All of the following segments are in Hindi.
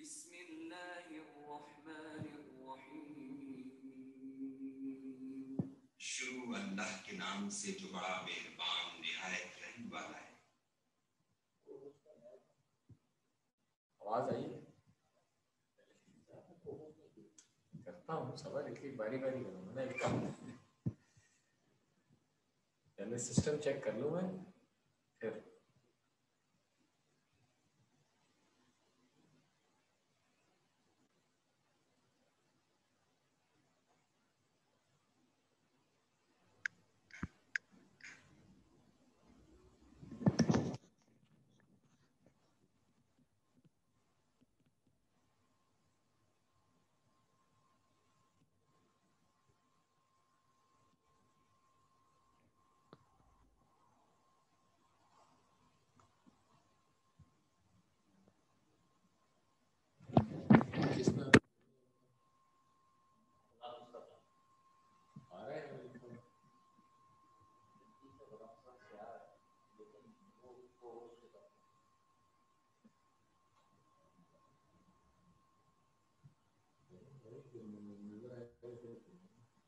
بسم الله الرحمن الرحيم शुरू अल्लाह के नाम से जो बड़ा मेहरबान निहायत रहम वाला है आवाज आई करता हूँ सवाल इसलिए बारी बारी करूँगा ना एकदम पहले सिस्टम चेक कर लूँ मैं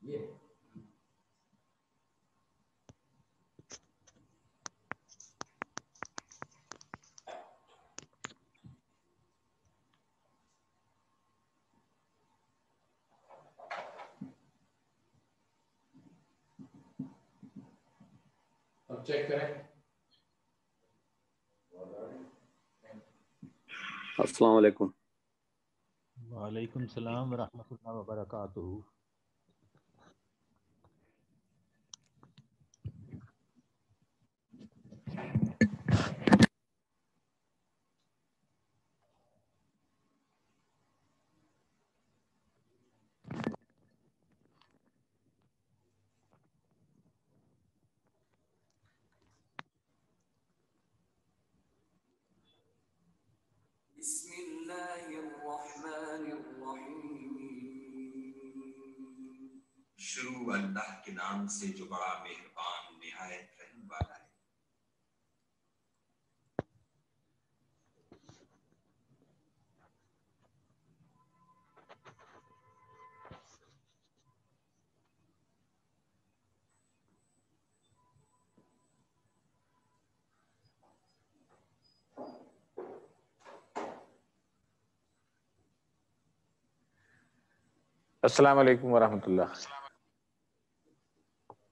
ये अब चेक करें अस्सलाम वालेकुम वालेकुम सलाम वरहमतुल्लाहि व बरकातुहू शुरू अल्लाह के नाम से जो बड़ा मेहरबान निहायत रहम वाला है असलकम वरहमल्ला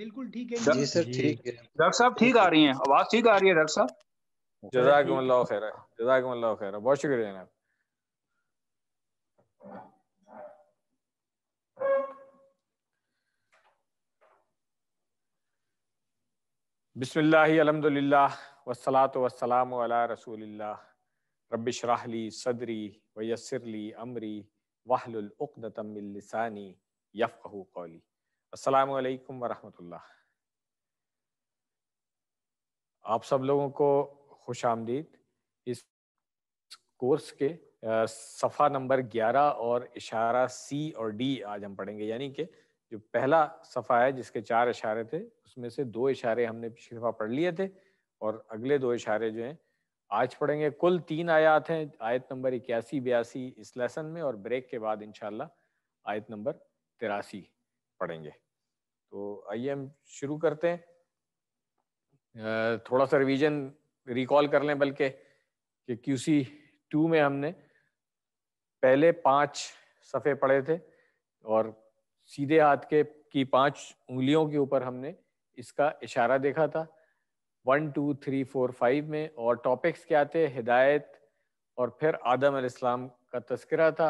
बिल्कुल ठीक है जी सर ठीक है डॉक्टर साहब ठीक आ रही हैं आवाज ठीक आ रही है डॉक्टर साहब जजाकमल्ला खैर जजाकमल्ला खैर बहुत शुक्रिया जनाब बिसमिल्लमदिल्ला वसलात वसलाम रसूलिल्ला रबिशराहली सदरी वयसरली अमरी वाहलतमिलसानी यफ़ कौली असलकम वरहमतुल्लाह आप सब लोगों को खुश आमदीद इस कोर्स के सफ़ा नंबर 11 और इशारा सी और डी आज हम पढ़ेंगे यानी कि जो पहला सफ़ा है जिसके चार इशारे थे उसमें से दो इशारे हमने पिछली दफ़ा पढ़ लिए थे और अगले दो इशारे जो हैं आज पढ़ेंगे कुल तीन आयात हैं आयत नंबर इक्यासी बयासी इस लेसन में और ब्रेक के बाद इन आयत नंबर तिरासी पढ़ेंगे तो आइए हम शुरू करते हैं थोड़ा सा रिवीजन रिकॉल कर लें बल्कि कि क्यूसी टू में हमने पहले पांच सफ़े पढ़े थे और सीधे हाथ के की पांच उंगलियों के ऊपर हमने इसका इशारा देखा था one two three four five में और टॉपिक्स क्या थे हिदायत और फिर आदम अलैहिस्सलाम का तस्करा था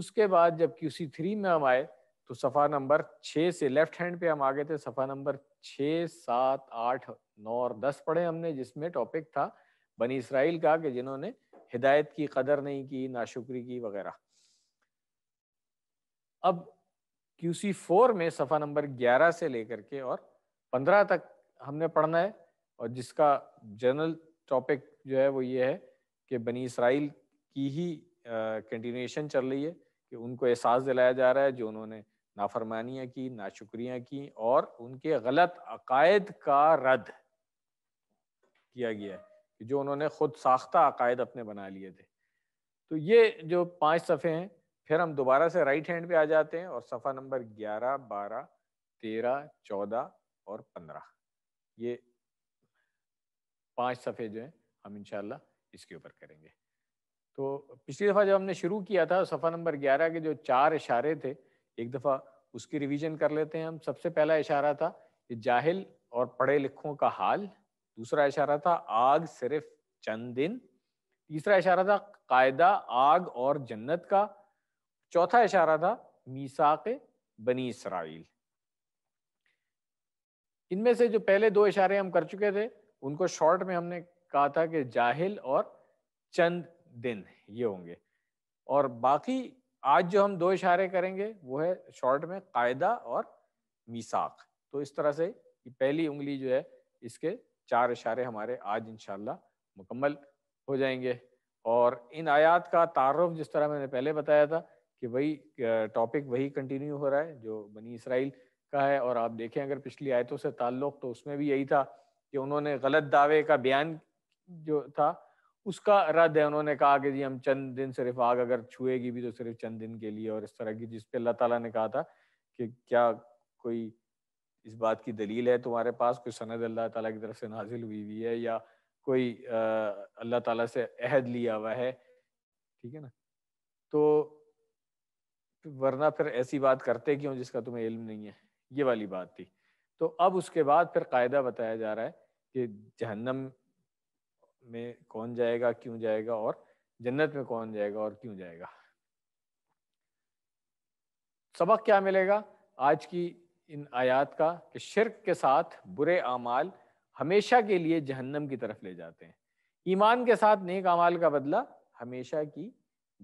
उसके बाद जब क्यूसी थ्री में हम आए तो सफ़ा नंबर छः से लेफ्ट हैंड पे हम आ गए थे सफ़ा नंबर छः सात आठ नौ और दस पढ़े हमने जिसमें टॉपिक था बनी इसराइल का कि जिन्होंने हिदायत की कदर नहीं की नाशुक्री की वगैरह अब क्यूसी फोर में सफ़ा नंबर ग्यारह से लेकर के और पंद्रह तक हमने पढ़ना है और जिसका जनरल टॉपिक जो है वो ये है कि बनी इसराइल की ही कंटिन्यूशन चल रही है कि उनको एहसास दिलाया जा रहा है जो उन्होंने नाफरमानियाँ की शुक्रिया की और उनके गलत अकायद का रद्द किया गया है जो उन्होंने ख़ुद साख्ता अकायद अपने बना लिए थे तो ये जो पांच सफ़े हैं फिर हम दोबारा से राइट हैंड पे आ जाते हैं और सफ़ा नंबर ग्यारह बारह तेरह चौदह और पंद्रह ये पांच सफ़े जो हैं हम इनशाला इसके ऊपर करेंगे तो पिछली दफ़ा जब हमने शुरू किया था सफ़ा नंबर ग्यारह के जो चार इशारे थे एक दफ़ा उसकी रिवीजन कर लेते हैं हम सबसे पहला इशारा था कि जाहिल और पढ़े लिखों का हाल दूसरा इशारा था आग सिर्फ चंद दिन तीसरा इशारा था कायदा आग और जन्नत का चौथा इशारा था मीसाक बनी इसराइल इनमें से जो पहले दो इशारे हम कर चुके थे उनको शॉर्ट में हमने कहा था कि जाहिल और चंद दिन ये होंगे और बाकी आज जो हम दो इशारे करेंगे वो है शॉर्ट में कायदा और मीसाक तो इस तरह से पहली उंगली जो है इसके चार इशारे हमारे आज इनशाला मुकम्मल हो जाएंगे और इन आयात का तारफ़ जिस तरह मैंने पहले बताया था कि वही टॉपिक वही कंटिन्यू हो रहा है जो बनी इसराइल का है और आप देखें अगर पिछली आयतों से ताल्लुक़ तो उसमें भी यही था कि उन्होंने गलत दावे का बयान जो था उसका रद्द है उन्होंने कहा कि जी हम चंद दिन सिर्फ आग अगर छुएगी भी तो सिर्फ चंद दिन के लिए और इस तरह की जिसपे अल्लाह ताला ने कहा था कि क्या कोई इस बात की दलील है तुम्हारे पास कोई सनद अल्लाह ताला की तरफ से नाजिल हुई हुई है या कोई अल्लाह ताला से अहद लिया हुआ है ठीक है ना तो वरना फिर ऐसी बात करते क्यों जिसका तुम्हें इल्म नहीं है ये वाली बात थी तो अब उसके बाद फिर कायदा बताया जा रहा है कि जहन्नम મે કોણ જાયેગા ક્યું જાયેગા ઓર જન્નત મે કોણ જાયેગા ઓર ક્યું જાયેગા સબક ક્યા મિલેગા આજ કી ઇન આયાત કા કે શિરક કે સાથ બુરે આમલ હમેશા કે લિયે જહન્નમ કી તરફ લે જાતે હે ઈમાન કે સાથ નેક આમલ કા બદલા હમેશા કી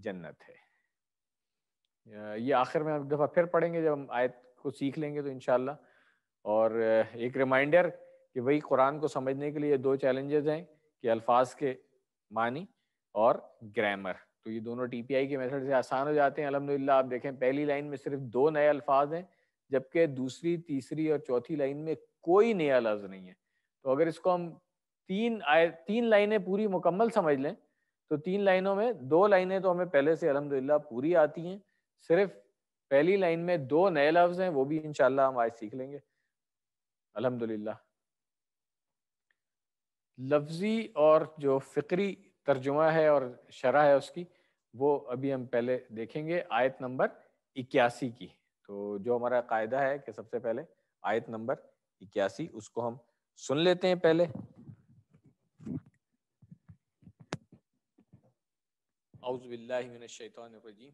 જન્નત હે યે આખિર મે હમ એક બાર ફિર પડેંગે જબ હમ આયત કો શીખ લેંગે તો ઇન્શા અલ્લાહ ઓર એક રિમાઇન્ડર કે ભઈ કુરાન કો સમજને કે લિયે દો ચેલેન્જેસ હે के अल्फाज के मानी और ग्रामर तो ये दोनों टी के मेथड से आसान हो जाते हैं अलहमदिल्ला आप देखें पहली लाइन में सिर्फ दो नए अल्फाज हैं जबकि दूसरी तीसरी और चौथी लाइन में कोई नया लफ्ज नहीं है तो अगर इसको हम तीन आय तीन लाइनें पूरी मुकम्मल समझ लें तो तीन लाइनों में दो लाइनें तो हमें पहले से अलहमदिल्ला पूरी आती हैं सिर्फ पहली लाइन में दो नए लफ्ज़ हैं वो भी इन हम आज सीख लेंगे अलहमदिल्ला लफ्ज़ी और जो फ़िक्री तर्जुमा है और शरा है उसकी वो अभी हम पहले देखेंगे आयत नंबर इक्यासी की तो जो हमारा कायदा है कि सबसे पहले आयत नंबर इक्यासी उसको हम सुन लेते हैं पहले रजीम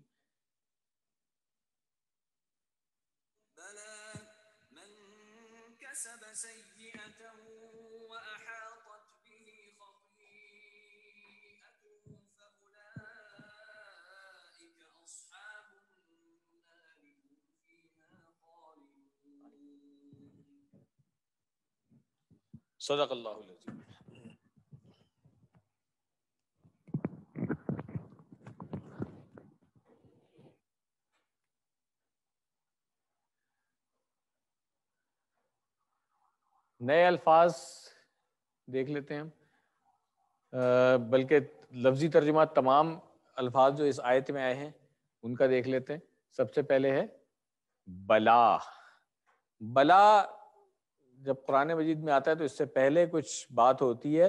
नए अल्फाज देख लेते हैं हम बल्कि लफ्जी तर्जुमा तमाम अल्फाज जो इस आयत में आए हैं उनका देख लेते हैं सबसे पहले है बला बला जब कुरान मजीद में आता है तो इससे पहले कुछ बात होती है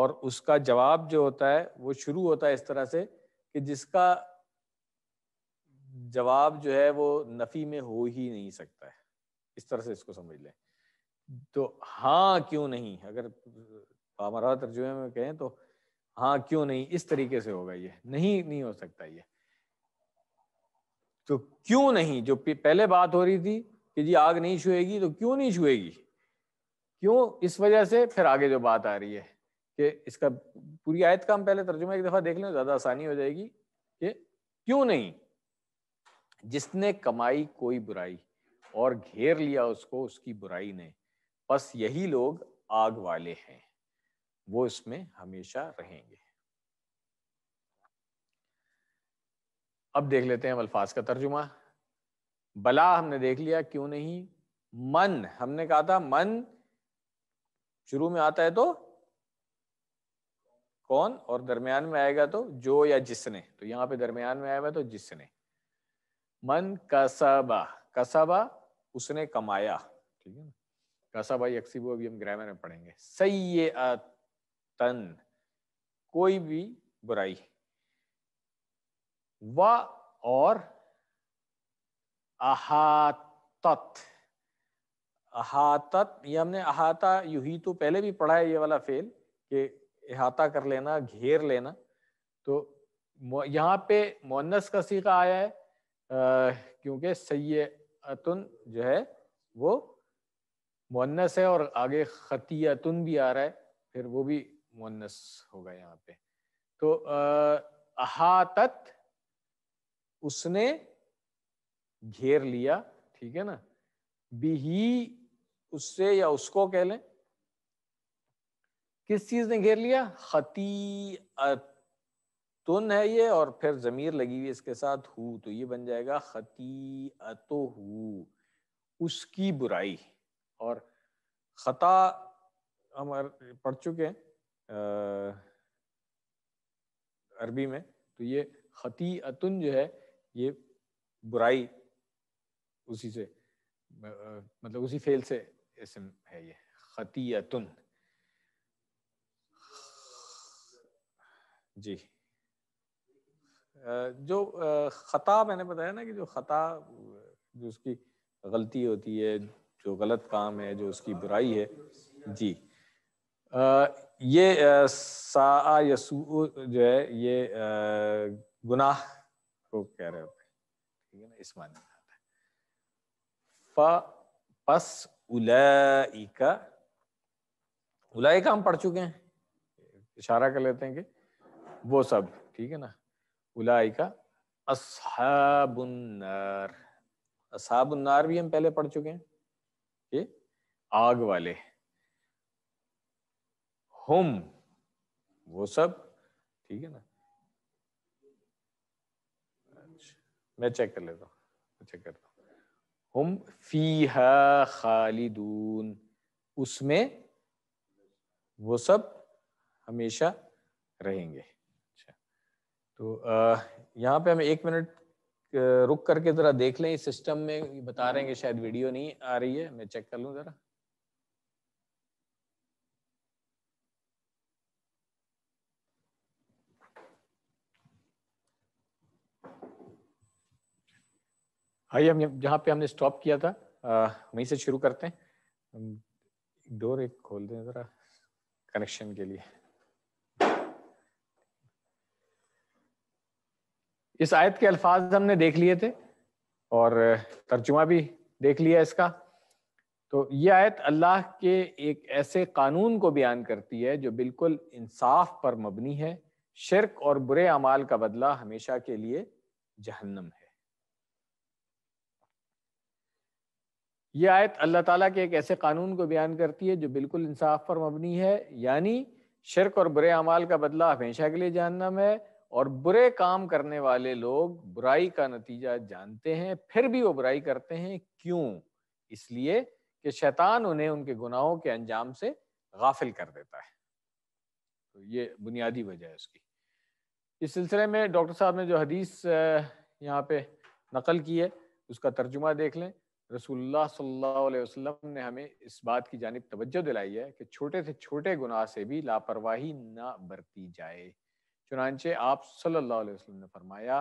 और उसका जवाब जो होता है वो शुरू होता है इस तरह से कि जिसका जवाब जो है वो नफ़ी में हो ही नहीं सकता है इस तरह से इसको समझ लें तो हाँ क्यों नहीं अगर हमारा तर्जुमे में कहें तो हाँ क्यों नहीं इस तरीके से होगा ये नहीं नहीं हो सकता ये तो क्यों नहीं जो पहले बात हो रही थी कि जी आग नहीं छुएगी तो क्यों नहीं छुएगी क्यों इस वजह से फिर आगे जो बात आ रही है कि इसका पूरी आयत का हम पहले तर्जुमा एक दफ़ा देख लें ज़्यादा आसानी हो जाएगी कि क्यों नहीं जिसने कमाई कोई बुराई और घेर लिया उसको उसकी बुराई ने बस यही लोग आग वाले हैं वो इसमें हमेशा रहेंगे अब देख लेते हैं अल्फाज का तर्जुमा बला हमने देख लिया क्यों नहीं मन हमने कहा था मन शुरू में आता है तो कौन और दरमियान में आएगा तो जो या जिसने तो यहाँ पे दरमियान में आएगा तो जिसने मन कसबा कसबा उसने कमाया ठीक है ना कसबा यकसी वो अभी हम ग्रामर में पढ़ेंगे सही तन कोई भी बुराई व और अहातत अहातत ये हमने अहाता यूही तो पहले भी पढ़ा है ये वाला फेल कि अहाता कर लेना घेर लेना तो यहाँ पे मोनस का सीखा आया है क्योंकि सैतुन जो है वो मोनस है और आगे खतियातुन भी आ रहा है फिर वो भी मोनस होगा यहाँ पे तो अहातत उसने घेर लिया ठीक है ना बिही उससे या उसको कह लें किस चीज ने घेर लिया खती तुन है ये और फिर जमीर लगी हुई इसके साथ हु तो ये बन जाएगा खती अतो हु उसकी बुराई और खता हम पढ़ चुके हैं अरबी में तो ये खती अतुन जो है ये बुराई उसी से मतलब उसी फेल से इसम है ये खतियतुन जी जो ख़ता मैंने बताया ना कि जो ख़ता जो उसकी गलती होती है जो गलत काम है जो उसकी बुराई है जी ये सा यसू जो है ये गुनाह को कह रहे हो ठीक है ना इस मान में आता है पस उलाइका उलाइका हम पढ़ चुके हैं इशारा कर लेते हैं कि वो सब ठीक है ना उलाइका असहाबुन्नार असहाबुन्नार भी हम पहले पढ़ चुके हैं ये आग वाले हम वो सब ठीक है ना मैं चेक कर लेता हूँ चेक करता हम फीहा खालिदून उसमें वो सब हमेशा रहेंगे अच्छा तो यहाँ पे हम एक मिनट रुक करके ज़रा देख लें इस सिस्टम में बता रहे हैं कि शायद वीडियो नहीं आ रही है मैं चेक कर लूँ ज़रा आइए हम जहाँ पे हमने स्टॉप किया था वहीं से शुरू करते हैं डोर एक खोल दें ज़रा कनेक्शन के लिए इस आयत के अल्फाज हमने देख लिए थे और तर्जुमा भी देख लिया इसका तो ये आयत अल्लाह के एक ऐसे कानून को बयान करती है जो बिल्कुल इंसाफ पर मबनी है शिरक और बुरे अमाल का बदला हमेशा के लिए जहन्नम है यह आयत अल्लाह ताला के एक ऐसे कानून को बयान करती है जो बिल्कुल इंसाफ पर मबनी है यानी शिरक और बुरे अमाल का बदला हमेशा के लिए जानना है और बुरे काम करने वाले लोग बुराई का नतीजा जानते हैं फिर भी वो बुराई करते हैं क्यों इसलिए कि शैतान उन्हें उनके गुनाहों के अंजाम से गाफिल कर देता है तो ये बुनियादी वजह है उसकी इस सिलसिले में डॉक्टर साहब ने जो हदीस यहाँ पे नकल की है उसका तर्जुमा देख लें रसूलुल्लाह सल्लल्लाहु अलैहि वसल्लम ने हमें इस बात की जानब तवज्जो दिलाई है कि छोटे से छोटे गुनाह से भी लापरवाही ना बरती जाए चुनानचे आप सल्लल्लाहु अलैहि वसल्लम ने फरमाया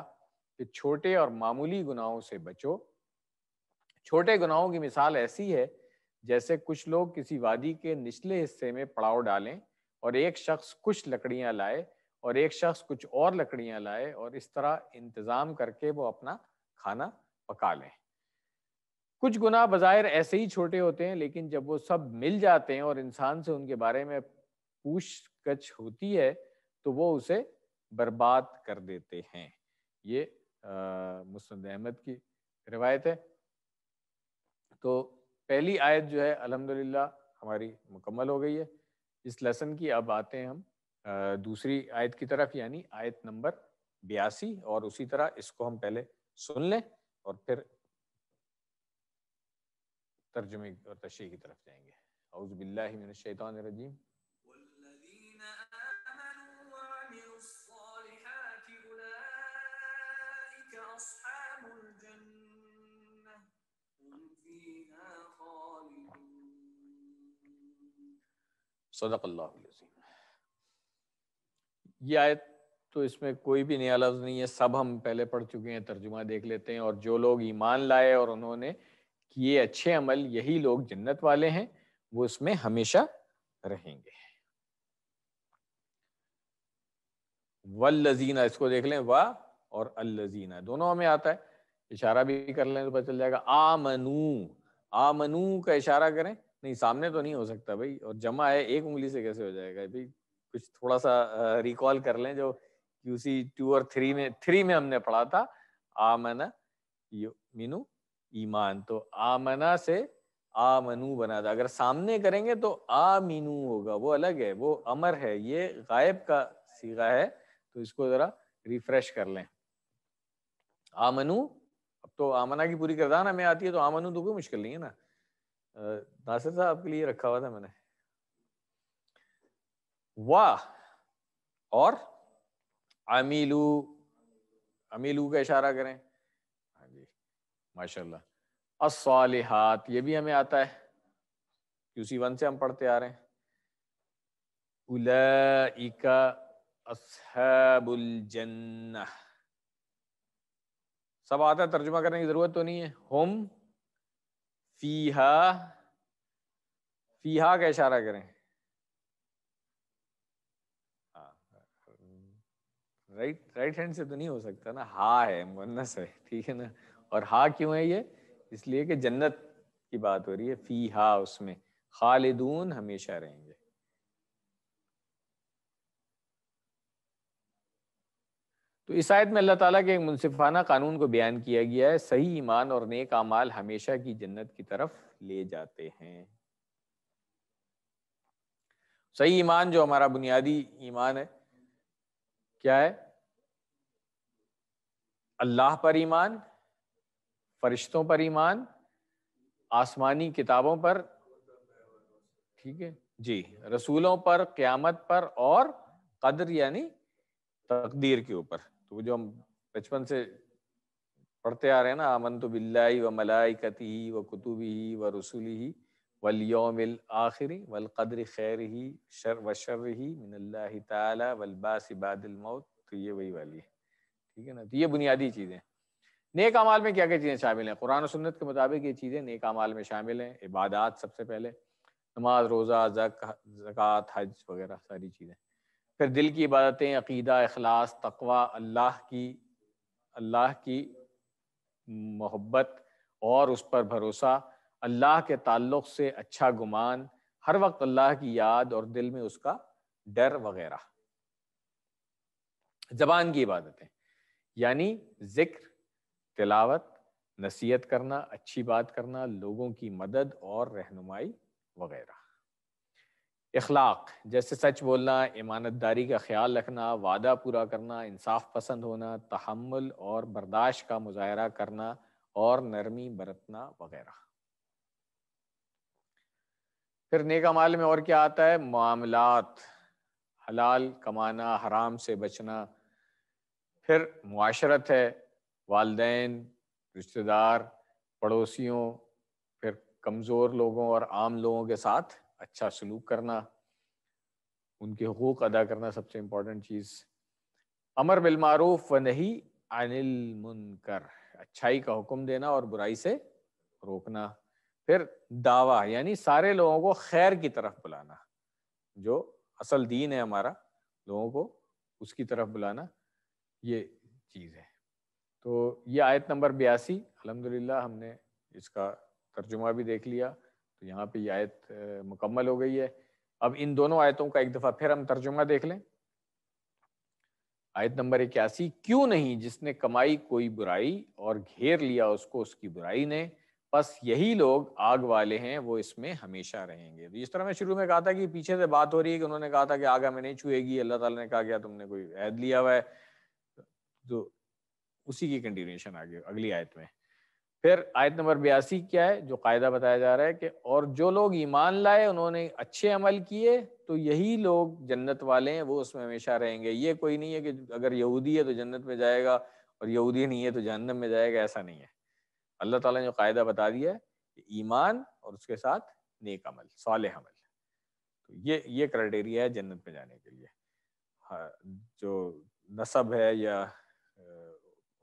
कि छोटे और मामूली गुनाहों से बचो छोटे गुनाहों की मिसाल ऐसी है जैसे कुछ लोग किसी वादी के निचले हिस्से में पड़ाव डालें और एक शख्स कुछ लकड़ियां लाए और एक शख्स कुछ और लकड़ियां लाए और इस तरह इंतज़ाम करके वो अपना खाना पका लें कुछ गुनाह बाज़ाहिर ऐसे ही छोटे होते हैं लेकिन जब वो सब मिल जाते हैं और इंसान से उनके बारे में पूछ गछ होती है तो वो उसे बर्बाद कर देते हैं ये मुस्ंद अहमद की रिवायत है तो पहली आयत जो है अल्हम्दुलिल्लाह हमारी मुकम्मल हो गई है इस लेसन की अब आते हैं हम दूसरी आयत की तरफ यानी आयत नंबर बयासी और उसी तरह इसको हम पहले सुन लें और फिर तर्जुमे और तशरी की तरफ जाएंगे अउज़बिल्लाशैतरजीम ये आयत तो इसमें कोई भी नया लफ्ज़ नहीं है सब हम पहले पढ़ चुके हैं तर्जुमा देख लेते हैं और जो लोग ईमान लाए और उन्होंने कि ये अच्छे अमल यही लोग जन्नत वाले हैं वो उसमें हमेशा रहेंगे वल्लजीना इसको देख लें वाह और अल्लजीना दोनों में आता है इशारा भी कर लें तो पता चल जाएगा आमनू आमनू का इशारा करें नहीं सामने तो नहीं हो सकता भाई और जमा है एक उंगली से कैसे हो जाएगा भाई कुछ थोड़ा सा रिकॉल कर लें जो यूसी टू और थ्री में थ्री में हमने पढ़ा था आमन यू मीनू ईमान तो आमना से आमनू बना था अगर सामने करेंगे तो आमीनू होगा वो अलग है वो अमर है ये गायब का सीगा है तो इसको जरा रिफ्रेश कर लें आमनू अब तो आमना की पूरी करदान हमें आती है तो आमनू तो कोई मुश्किल नहीं है ना नासिर साहब आपके लिए रखा हुआ था मैंने वाह और अमीलू अमीलू का इशारा करें माशाल्लाह अस्सालिहात ये भी हमें आता है क्यूसी वन से हम पढ़ते आ रहे हैं उलाइका सब आता है तर्जुमा करने की जरूरत तो नहीं है होम फीहा फीहा का इशारा करें राइट राइट हैंड से तो नहीं हो सकता ना हा है मुन्नस है ठीक है ना और हा क्यों है ये इसलिए कि जन्नत की बात हो रही है फी हा उसमें खालिदून हमेशा रहेंगे तो इस आयत में अल्लाह ताला के एक मुनसिफाना कानून को बयान किया गया है सही ईमान और नेक अमाल हमेशा की जन्नत की तरफ ले जाते हैं सही ईमान जो हमारा बुनियादी ईमान है क्या है अल्लाह पर ईमान फरिश्तों पर ईमान आसमानी किताबों पर ठीक है जी रसूलों पर क्यामत पर और कदर यानी तकदीर के ऊपर तो जो हम बचपन से पढ़ते आ रहे हैं ना आमन तो बिल्लाई व मलाई ही व कुतुबी व ही वल योम आखिरी वल कदर खैर ही शर व शर ही मिनल्ला ताला वलबास मौत तो ये वही वाली है ठीक है ना तो ये बुनियादी चीज़ें नेक अमाल में क्या क्या चीज़ें शामिल हैं कुरान सुन्नत के मुताबिक ये चीज़ें नेक अमाल में शामिल हैं इबादत सबसे पहले नमाज रोज़ा जक जक़ात हज वगैरह सारी चीज़ें फिर दिल की इबादतें अकीदा अखलास तकवा अल्लाह की अल्लाह की मोहब्बत और उस पर भरोसा अल्लाह के ताल्लुक से अच्छा गुमान हर वक्त अल्लाह की याद और दिल में उसका डर वगैरह जबान की इबादतें यानी जिक्र तिलावत नसीहत करना अच्छी बात करना लोगों की मदद और रहनुमाई वगैरह इखलाक जैसे सच बोलना ईमानतदारी का ख्याल रखना वादा पूरा करना इंसाफ पसंद होना तहमल और बर्दाश्त का मुजाहरा करना और नरमी बरतना वगैरह फिर नेक अमाल में और क्या आता है मामलात हलाल कमाना हराम से बचना फिर मुआशरत है वालदेन रिश्तेदार पड़ोसियों फिर कमज़ोर लोगों और आम लोगों के साथ अच्छा सलूक करना उनके हकूक़ अदा करना सबसे इम्पोर्टेंट चीज़ अमर बिलमारूफ व नहीं अनिल मुनकर अच्छाई का हुक्म देना और बुराई से रोकना फिर दावा यानी सारे लोगों को खैर की तरफ बुलाना जो असल दीन है हमारा लोगों को उसकी तरफ बुलाना ये चीज़ है तो ये आयत नंबर बयासी अलहमदिल्ला हमने इसका तर्जुमा भी देख लिया तो यहाँ पे ये आयत मुकम्मल हो गई है अब इन दोनों आयतों का एक दफ़ा फिर हम तर्जुमा देख लें आयत नंबर इक्यासी क्यों नहीं जिसने कमाई कोई बुराई और घेर लिया उसको उसकी बुराई ने बस यही लोग आग वाले हैं वो इसमें हमेशा रहेंगे तो इस तरह मैं शुरू में कहा था कि पीछे से बात हो रही है कि उन्होंने कहा था कि आग हमें नहीं छुएगी अल्लाह ताला ने कहा गया तुमने कोई ऐद लिया हुआ है तो उसी की कंटिन्यूशन आगे अगली आयत में फिर आयत नंबर बयासी क्या है जो कायदा बताया जा रहा है कि और जो लोग ईमान लाए उन्होंने अच्छे अमल किए तो यही लोग जन्नत वाले हैं वो उसमें हमेशा रहेंगे ये कोई नहीं है कि अगर यहूदी है तो जन्नत में जाएगा और यहूदी नहीं है तो जहन्नम में जाएगा ऐसा नहीं है अल्लाह ताला ने जो कायदा बता दिया है ईमान और उसके साथ नेक अमल साल अमल तो ये ये क्राइटेरिया है जन्नत में जाने के लिए हाँ जो नसब है या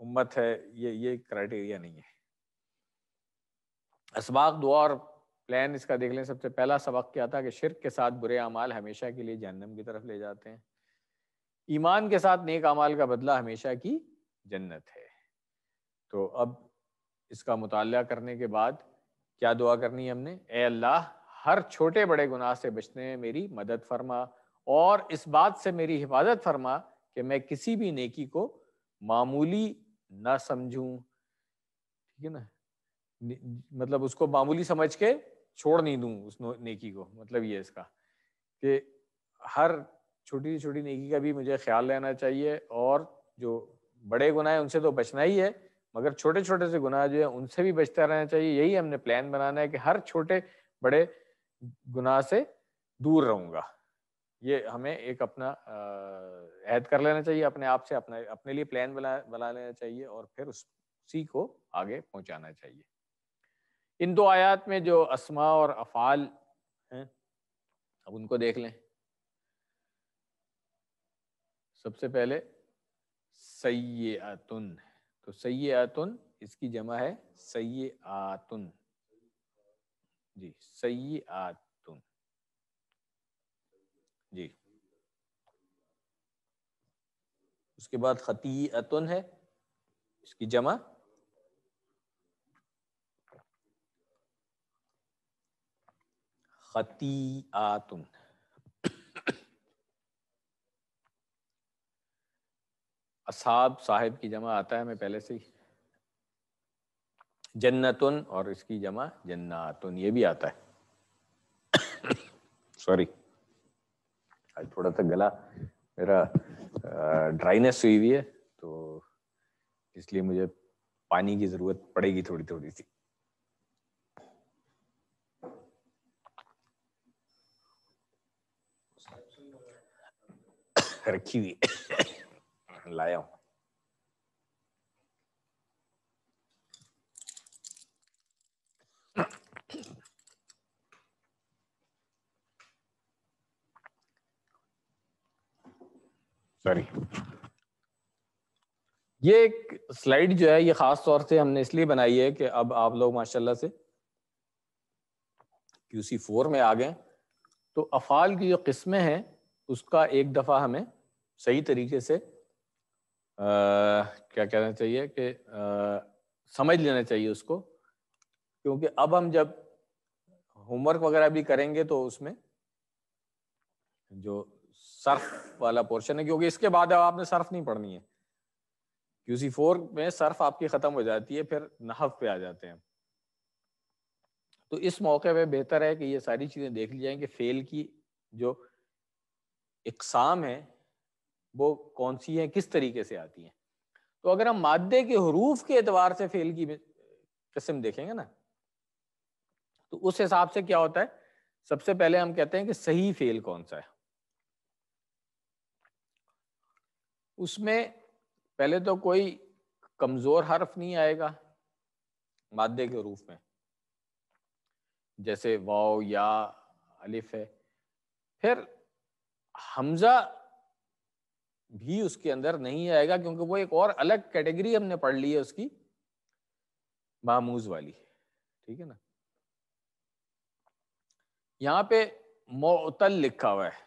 उम्मत है ये ये क्राइटेरिया नहीं है इसबाक दुआ और प्लान इसका देख लें सबसे पहला सबक क्या था कि शिरक के साथ बुरे अमाल हमेशा के लिए जहन्नम की तरफ ले जाते हैं ईमान के साथ नेक अमाल का बदला हमेशा की जन्नत है तो अब इसका मुताल करने के बाद क्या दुआ करनी है हमने ए अल्लाह हर छोटे बड़े गुनाह से बचने में मेरी मदद फरमा और इस बात से मेरी हिफाजत फरमा कि मैं किसी भी नेकी को मामूली ना समझूं ठीक है ना मतलब उसको मामूली समझ के छोड़ नहीं दूं उस नेकी को मतलब ये इसका कि हर छोटी छोटी नेकी का भी मुझे ख्याल रहना चाहिए और जो बड़े गुनाह है उनसे तो बचना ही है मगर छोटे छोटे से गुनाह जो है उनसे भी बचता रहना चाहिए यही हमने प्लान बनाना है कि हर छोटे बड़े गुनाह से दूर रहूंगा ये हमें एक अपना ऐड कर लेना चाहिए अपने आप से अपने अपने लिए प्लान बना बना लेना चाहिए और फिर उसी को आगे पहुंचाना चाहिए इन दो आयात में जो असमा और अफाल हैं अब उनको देख लें सबसे पहले सैयातुन तो सैयातुन इसकी जमा है सैयातुन जी सैयात जी उसके बाद खती अतुन है इसकी जमा खती आतुन असाब साहिब की जमा आता है मैं पहले से ही जन्नतुन और इसकी जमा जन्नातुन ये भी आता है सॉरी आज थोड़ा सा गला मेरा ड्राइनेस हुई हुई है तो इसलिए मुझे पानी की जरूरत पड़ेगी थोड़ी थोड़ी सी रखी हुई लाया हूं सॉरी ये एक स्लाइड जो है ये खास तौर से हमने इसलिए बनाई है कि अब आप लोग माशाल्लाह से क्यूसी फोर में आ गए तो अफ़ाल की जो किस्में हैं उसका एक दफ़ा हमें सही तरीके से आ, क्या कहना चाहिए कि समझ लेना चाहिए उसको क्योंकि अब हम जब होमवर्क वगैरह भी करेंगे तो उसमें जो सर्फ वाला पोर्शन है क्योंकि इसके बाद अब आपने सर्फ नहीं पढ़नी है क्यूसी फोर में सर्फ आपकी खत्म हो जाती है फिर नहफ पे आ जाते हैं तो इस मौके पे बेहतर है कि ये सारी चीजें देख ली जाए कि फेल की जो इकसाम है वो कौन सी है किस तरीके से आती है तो अगर हम मादे के हरूफ के एतवार से फेल की किस्म देखेंगे ना तो उस हिसाब से क्या होता है सबसे पहले हम कहते हैं कि सही फेल कौन सा है उसमें पहले तो कोई कमज़ोर हर्फ नहीं आएगा मादे के रूप में जैसे वाओ या अलिफ है फिर हमज़ा भी उसके अंदर नहीं आएगा क्योंकि वो एक और अलग कैटेगरी हमने पढ़ ली है उसकी मामूज वाली ठीक है ना यहाँ पे मोतल लिखा हुआ है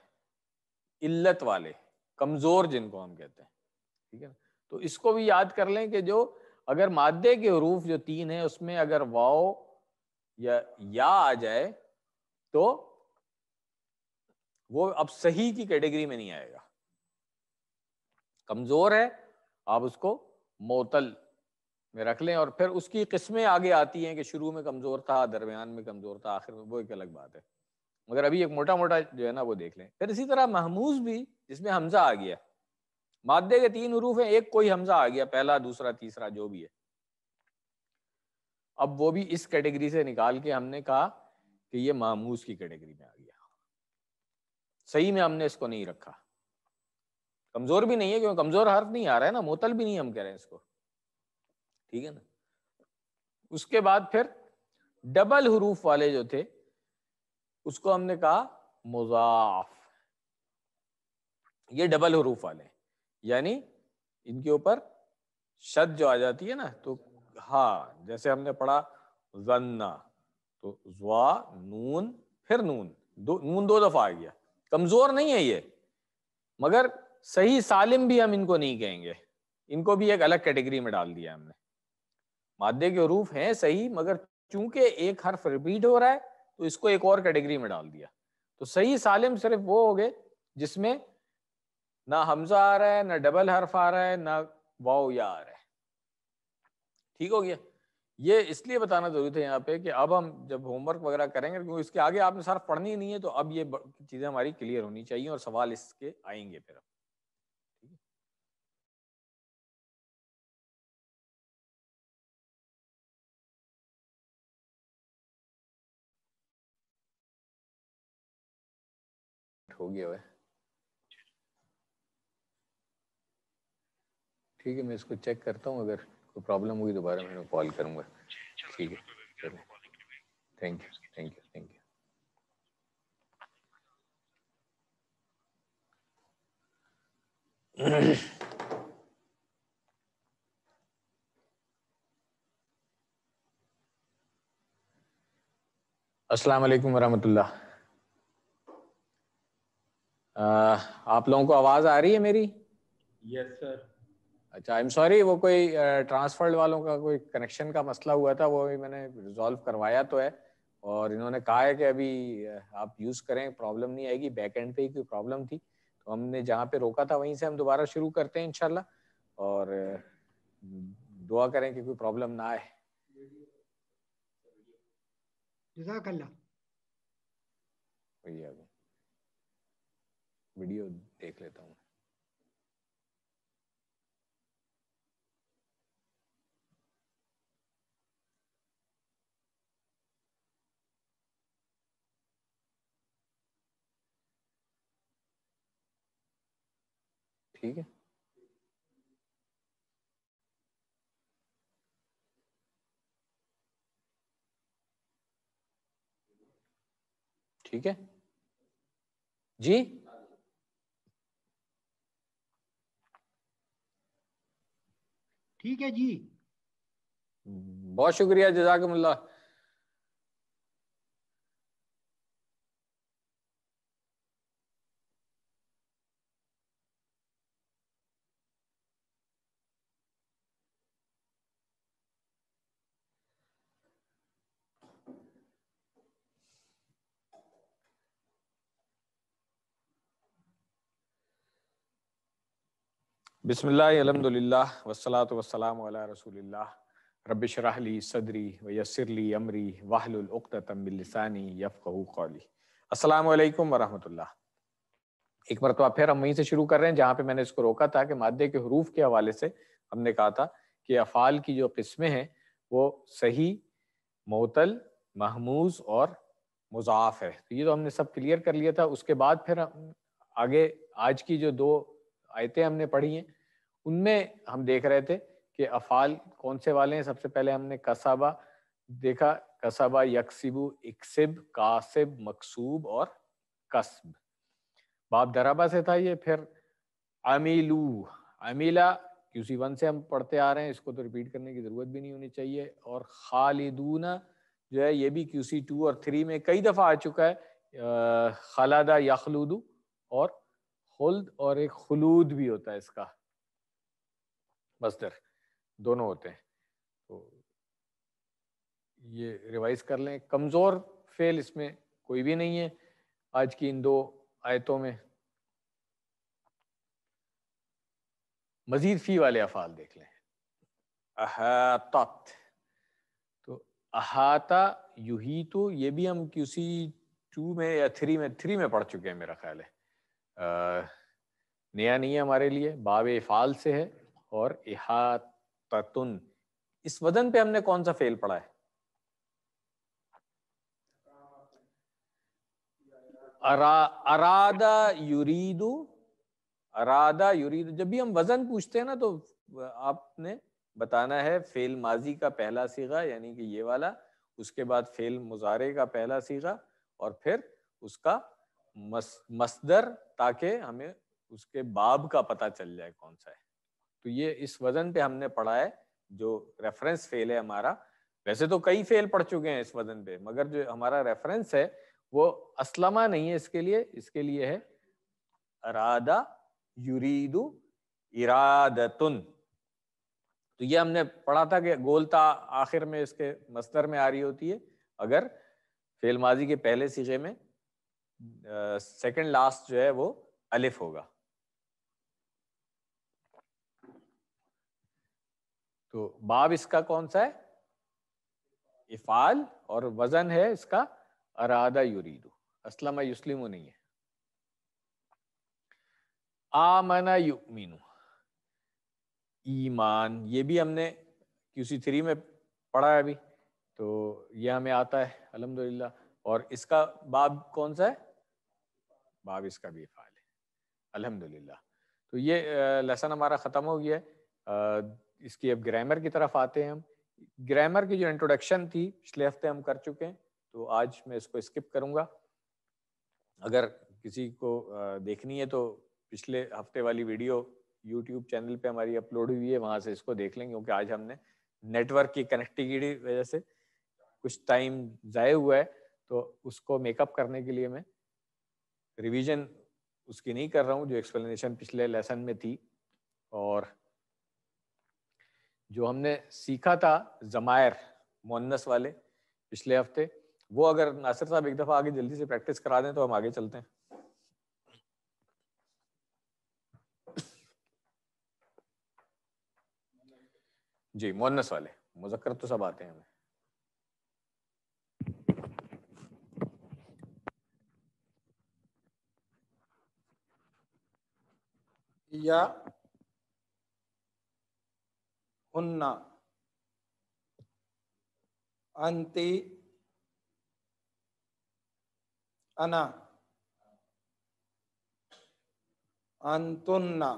इल्लत वाले कमजोर जिनको हम कहते हैं ठीक है ना तो इसको भी याद कर लें कि जो अगर मादे के हरूफ जो तीन है उसमें अगर वाओ या या आ जाए तो वो अब सही की कैटेगरी में नहीं आएगा कमजोर है आप उसको मोतल में रख लें और फिर उसकी किस्में आगे आती हैं कि शुरू में कमजोर था दरमियान में कमजोर था आखिर में वो एक अलग बात है मगर अभी एक मोटा मोटा जो है ना वो देख लें फिर इसी तरह महमूज भी इसमें हमजा आ गया मादे के तीन हरूफ हैं एक कोई हमजा आ गया पहला दूसरा तीसरा जो भी है अब वो भी इस कैटेगरी से निकाल के हमने कहा कि ये मामूस की कैटेगरी में आ गया सही में हमने इसको नहीं रखा कमजोर भी नहीं है क्योंकि कमजोर हर्फ नहीं आ रहा है ना मोतल भी नहीं हम कह रहे हैं इसको ठीक है ना उसके बाद फिर डबल हरूफ वाले जो थे उसको हमने कहा मुजाफ ये डबल हरूफ वाले यानी इनके ऊपर शत जो आ जाती है ना तो हाँ जैसे हमने पढ़ा जन्ना तो जुआ नून फिर नून दो नून दो दफा आ गया कमजोर नहीं है ये मगर सही सालिम भी हम इनको नहीं कहेंगे इनको भी एक अलग कैटेगरी में डाल दिया हमने मादे के हरूफ हैं सही मगर चूंकि एक हर्फ रिपीट हो रहा है तो इसको एक और कैटेगरी में डाल दिया तो सही सालिम सिर्फ वो हो गए जिसमें ना हमजा आ रहा है ना डबल हर्फ आ रहा है ना वाओ या आ रहा है ठीक हो गया ये इसलिए बताना जरूरी था यहाँ पे कि अब हम जब होमवर्क वगैरह करेंगे क्योंकि इसके आगे आपने सर पढ़नी नहीं है तो अब ये चीज़ें हमारी क्लियर होनी चाहिए और सवाल इसके आएंगे फिर हो गया है ठीक है मैं इसको चेक करता हूँ अगर कोई प्रॉब्लम हुई दोबारा मैं कॉल करूँगा ठीक है thank you thank you thank you अस्सलाम वालेकुम वरहमतुल्लाह आप लोगों को आवाज़ आ रही है मेरी यस yes, सर अच्छा आई एम सॉरी वो कोई ट्रांसफर्ड वालों का कोई कनेक्शन का मसला हुआ था वो भी मैंने रिजॉल्व करवाया तो है और इन्होंने कहा है कि अभी आप यूज़ करें प्रॉब्लम नहीं आएगी बैक एंड पे ही कोई प्रॉब्लम थी तो हमने जहाँ पे रोका था वहीं से हम दोबारा शुरू करते हैं इनशाला और दुआ करें कि कोई प्रॉब्लम ना आए वीडियो देख लेता हूँ ठीक है ठीक है जी ठीक है जी बहुत शुक्रिया जजाकमल्ला बिसमिल्ल वसलात वसलाम रसूल राहली सदरी वयसरली अमरी वाहलतमिलसानी यफ़ू कौली असलकम वरहमल्ला एक मरतबा तो फिर हम वहीं से शुरू कर रहे हैं जहाँ पे मैंने इसको रोका था कि मादे के हरूफ के हवाले से हमने कहा था कि अफ़ाल की जो किस्में हैं वो सही मोतल महमूज और मुजाफ है तो ये तो हमने सब क्लियर कर लिया था उसके बाद फिर आगे आज की जो दो आयतें हमने पढ़ी हैं उनमें हम देख रहे थे कि अफाल कौन से वाले हैं सबसे पहले हमने कसाबा देखा कसाबा यकसिबू इकसिब कासिब मकसूब और कस्ब बाप दराबा से था ये फिर अमीलू अमीला क्यूसी वन से हम पढ़ते आ रहे हैं इसको तो रिपीट करने की ज़रूरत भी नहीं होनी चाहिए और खालिदूना जो है ये भी क्यूसी टू और थ्री में कई दफ़ा आ चुका है खलादा यखलूदू और खुल्द और एक खलूद भी होता है इसका मसदर दोनों होते हैं तो ये रिवाइज कर लें कमज़ोर फेल इसमें कोई भी नहीं है आज की इन दो आयतों में मजीद फी वाले अफाल देख लें अहातात तो अहाता यूही तो ये भी हम किसी टू में या थ्री में थ्री में पढ़ चुके हैं मेरा ख्याल है आ, नया नहीं है हमारे लिए बाब फाल से है और इहातुन इस वजन पे हमने कौन सा फेल पढ़ा है अरा अरादा युरीदु अरादा युरीदु जब भी हम वजन पूछते हैं ना तो आपने बताना है फेल माजी का पहला सीगा यानी कि ये वाला उसके बाद फेल मुजारे का पहला सीगा और फिर उसका मस, मसदर ताकि हमें उसके बाब का पता चल जाए कौन सा है तो ये इस वजन पे हमने पढ़ा है जो रेफरेंस फेल है हमारा वैसे तो कई फेल पढ़ चुके हैं इस वजन पे मगर जो हमारा रेफरेंस है वो असलमा नहीं है इसके लिए इसके लिए है अरादा युरीदु इरादतुन तो ये हमने पढ़ा था कि गोलता आखिर में इसके मस्तर में आ रही होती है अगर फेल माजी के पहले सीखे में सेकंड लास्ट जो है वो अलिफ होगा तो बाब इसका कौन सा है इफाल और वजन है इसका अरादा युरीदु असलम युस्लिम नहीं है आमना युमिनु ईमान ये भी हमने क्यूसी थ्री में पढ़ा है अभी तो ये हमें आता है अलहमदिल्ला और इसका बाब कौन सा है बाब इसका भी इफाल है अलहमदिल्ला तो ये लेसन हमारा ख़त्म हो गया है इसकी अब ग्रामर की तरफ आते हैं हम ग्रामर की जो इंट्रोडक्शन थी पिछले हफ्ते हम कर चुके हैं तो आज मैं इसको स्किप करूंगा अगर किसी को देखनी है तो पिछले हफ्ते वाली वीडियो यूट्यूब चैनल पे हमारी अपलोड हुई है वहां से इसको देख लें क्योंकि आज हमने नेटवर्क की कनेक्टिविटी वजह से कुछ टाइम जाए हुआ है तो उसको मेकअप करने के लिए मैं रिवीजन उसकी नहीं कर रहा हूँ जो एक्सप्लेनेशन पिछले लेसन में थी और जो हमने सीखा था जमायर मोन्नस वाले पिछले हफ्ते वो अगर नासिर साहब एक दफा आगे जल्दी से प्रैक्टिस करा दें तो हम आगे चलते हैं जी मोन्नस वाले मुजक्कर तो सब आते हैं हमें या उन्ना अंति अना अंतुन्ना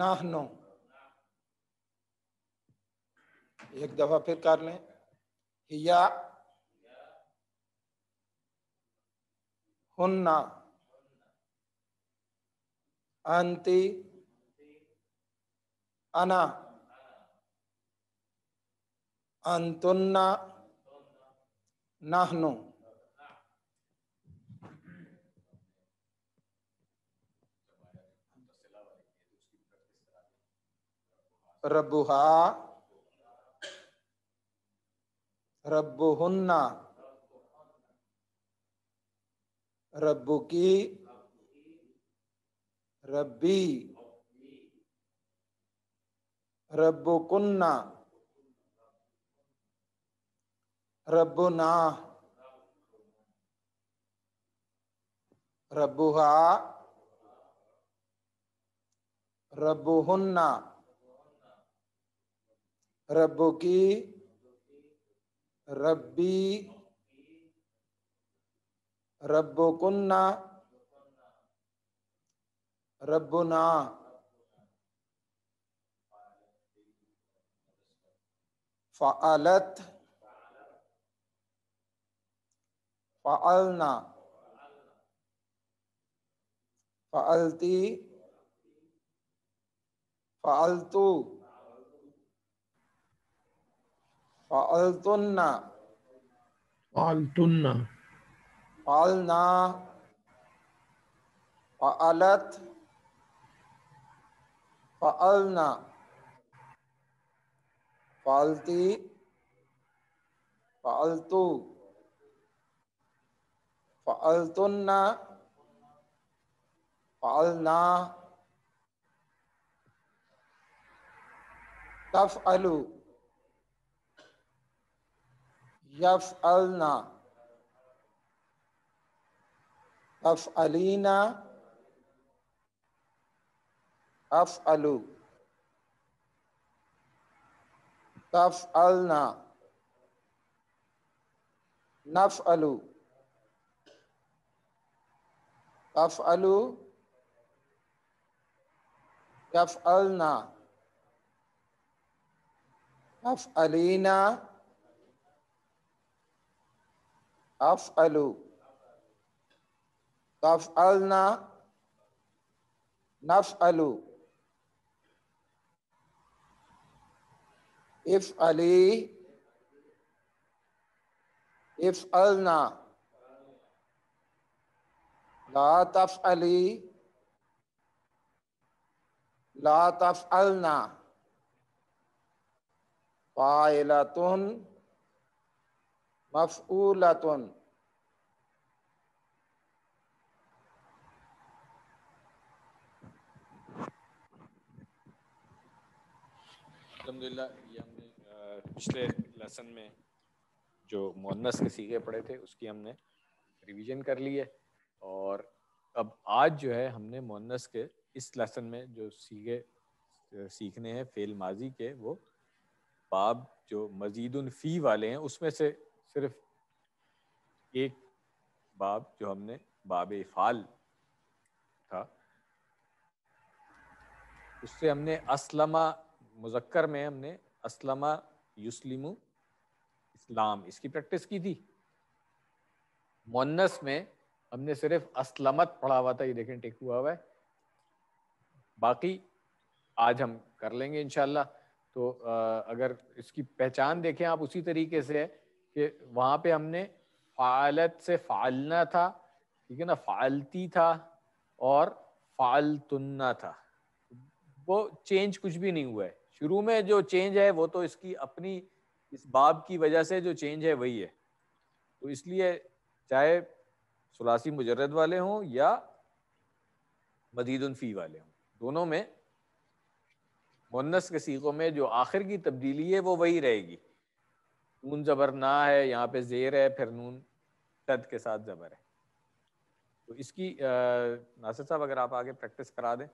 नाहनो एक दफा फिर कर लें हिया हुन्ना अंति अना अंतुन्ना नहनु रबुहा रबुहुन्ना रबुकी रब्बी रब्बुकुन्ना रब्बुना रब्बुहा रब्बुहुन्ना रब्बुकी रब्बी रब्बुकुन्ना रब्बुना فعلت فعلنا فعلتي فعلت فعلتن فعلتن فعلنا فعلت فعلنا falti af alu, yaf alna, af alina, af alu. Taf alna. Naf alu. Taf alu. Taf alna. Taf alina. Taf alu. Taf alna. Naf alu. افعلي افعلنا لا تفعلي لا تفعلنا فاعلة مفعولة الحمد لله पिछले लेसन में जो मुन्नस के सीखे पढ़े थे उसकी हमने रिवीजन कर ली है और अब आज जो है हमने मुन्नस के इस लेसन में जो सीखे सीखने हैं फेल माजी के वो बाब जो मजीद फी वाले हैं उसमें से सिर्फ एक बाब जो हमने बाब फाल था उससे हमने असलमा मुजक्कर में हमने असलमा युस्लिमु इस्लाम इसकी प्रैक्टिस की थी मोन्नस में हमने सिर्फ असलमत पढ़ा हुआ था ये देखें टेक हुआ हुआ है बाकी आज हम कर लेंगे इनशाला तो अगर इसकी पहचान देखें आप उसी तरीके से है कि वहाँ पे हमने फ़ालत से फ़ालना था ठीक है ना फ़ालती था और फ़ालतुन्ना था वो चेंज कुछ भी नहीं हुआ है शुरू में जो चेंज है वो तो इसकी अपनी इस बाब की वजह से जो चेंज है वही है तो इसलिए चाहे सलासी मुजरद वाले हों या मदीदनफ़ी वाले हों दोनों में मुन्नस के सीखों में जो आखिर की तब्दीली है वो वही रहेगी नून ज़बर ना है यहाँ पे जेर है फिर नून तद के साथ ज़बर है तो इसकी नासिर साहब अगर आप आगे प्रैक्टिस करा दें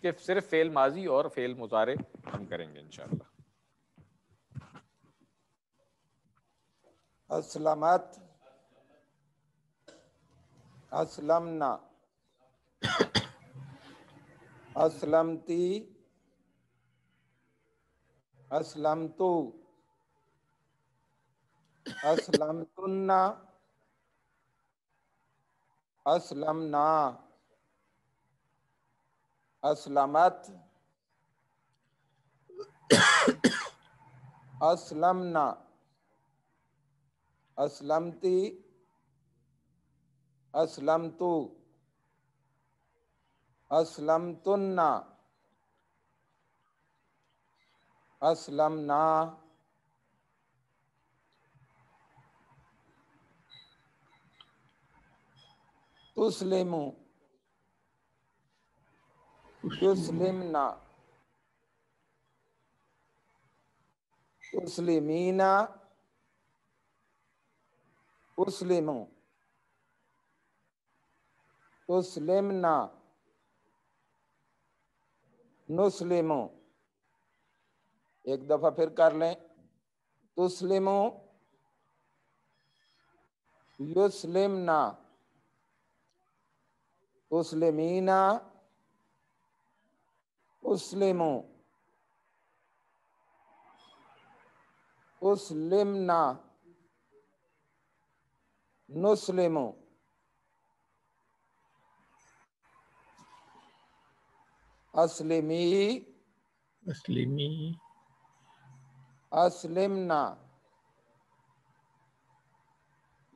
इसके सिर्फ फेल माजी और फेल मुजारे हम करेंगे इनशाला असलामत असलमना असलमती असलमतु असलमतुन्ना असलमना असलमत असलमना असलमती असलमतु असलमतुन्ना असलमना तुस्लिमू उसलिमीना नुस्लिम एक दफा फिर कर लें तुस्लिम युस्लिमना उसलिमीना أسلموا أسلمنا نسلم أسلمي أسلمي أسلمنا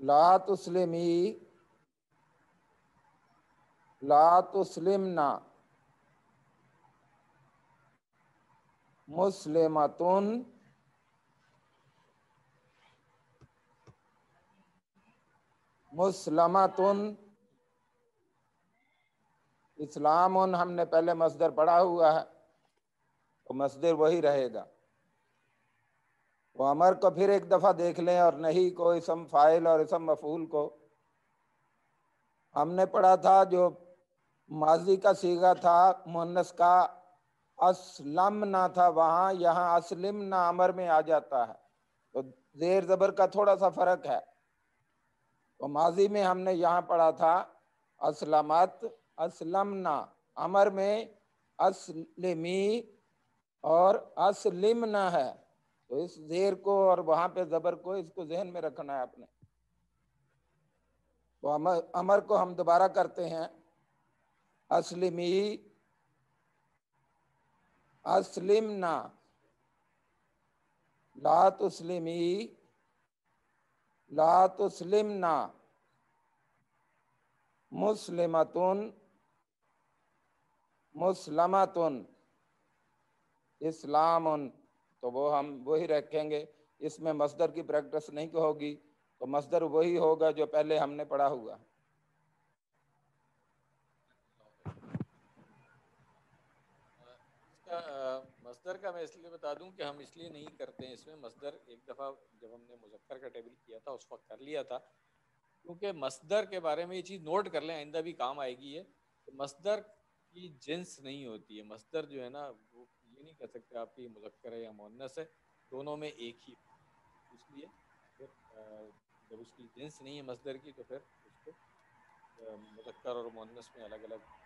لا تسلمي لا تسلمنا मुस्लिमतुन मुसलमतुन इस्लाम हमने पहले मजदर पढ़ा हुआ है तो मजदर वही रहेगा वो अमर को फिर एक दफ़ा देख लें और नहीं को इसम फाइल और इसम मफूल को हमने पढ़ा था जो माजी का सीगा था मुन्नस का असलम ना था वहां यहाँ असलिम ना अमर में आ जाता है तो जेर जबर का थोड़ा सा फर्क है तो माजी में हमने यहाँ पढ़ा था असलमत असलम ना अमर में असलिमी और ना है तो इस जेर को और वहाँ पे जबर को इसको जहन में रखना है आपने तो अमर अमर को हम दोबारा करते हैं असलिमी ना ला तुस्लिमी ला तुस्लिमना मुस्लिमतुन मुस्लमतुन इस्लाम तो वो हम वही रखेंगे इसमें मजदर की प्रैक्टिस नहीं होगी तो मज़दर वही होगा जो पहले हमने पढ़ा हुआ है मसदर का मैं इसलिए बता दूं कि हम इसलिए नहीं करते हैं इसमें मसदर एक दफ़ा जब हमने मुजफ्फर का टेबल किया था उस वक्त कर लिया था क्योंकि मसदर के बारे में ये चीज़ नोट कर लें आइंदा भी काम आएगी ये मसदर की जिन्स नहीं होती है मसदर जो है ना वो ये नहीं कह सकते आपकी मुजक्कर है या मोनस है दोनों में एक ही इसलिए फिर जब उसकी जिन्स नहीं है मसदर की तो फिर उसको मुजक्कर और मोनस में अलग अलग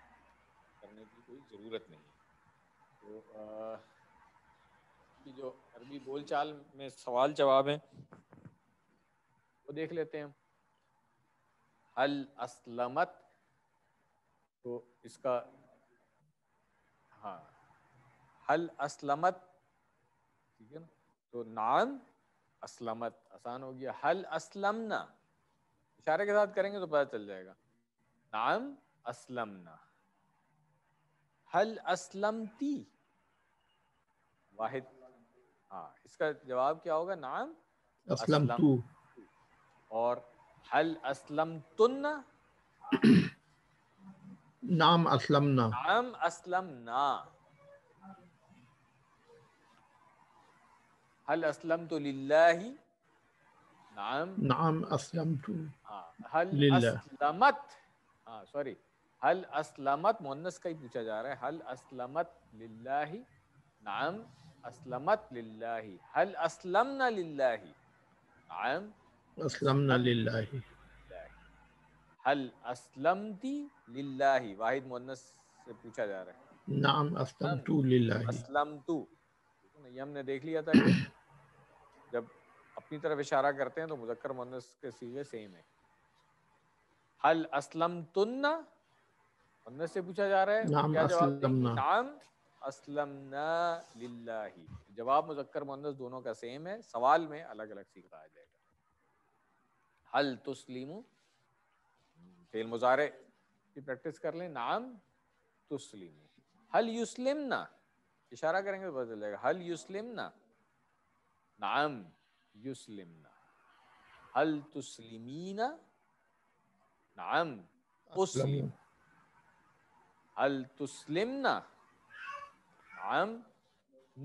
करने की कोई ज़रूरत नहीं है तो आ, जो अरबी बोलचाल में सवाल जवाब है वो देख लेते हैं अल असलमत तो इसका हाँ हल असलमत ठीक है ना तो नाम असलमत आसान हो गया हल असलमना इशारे के साथ करेंगे तो पता चल जाएगा नाम असलमना हल असलमती वाहिद हाँ इसका जवाब क्या होगा नाम असलम तू और हल असलम तुन नाम असलमना नाम असलम ना हल असलम तो लिल्लाही नाम नाम असलम तू हाँ हल असलमत हाँ सॉरी हल असलमत मुन्नस का ही पूछा जा रहा है हल असलमत लिल्लाही नाम असलमत लिल्लाही हल असलमना लिल्लाही नाम असलमना लिल्लाही हल असलम दी लिल्लाही वाहिद मुन्नस से पूछा जा रहा है नाम असलम असलमतु लिल्लाही असलमतु ये हमने देख लिया था जब अपनी तरफ इशारा करते हैं तो मुजक्कर मुन्नस के सीगे सेम है हल असलम तुन्ना उनमें से पूछा जा रहा है तो नाम क्या जवाब नाम असलम ही जवाब मुजक्कर मुन्नस दोनों का सेम है सवाल में अलग अलग सीख रहा जाएगा हल तुस्लिम फेल मुजारे की प्रैक्टिस कर लें नाम तुस्लिम हल युस्लिम ना इशारा करेंगे तो बदल जाएगा हल युस्लिम ना नाम युस्लिम ना हल तुस्लिमीना नाम उस्लिम हल तुस्लिमना हम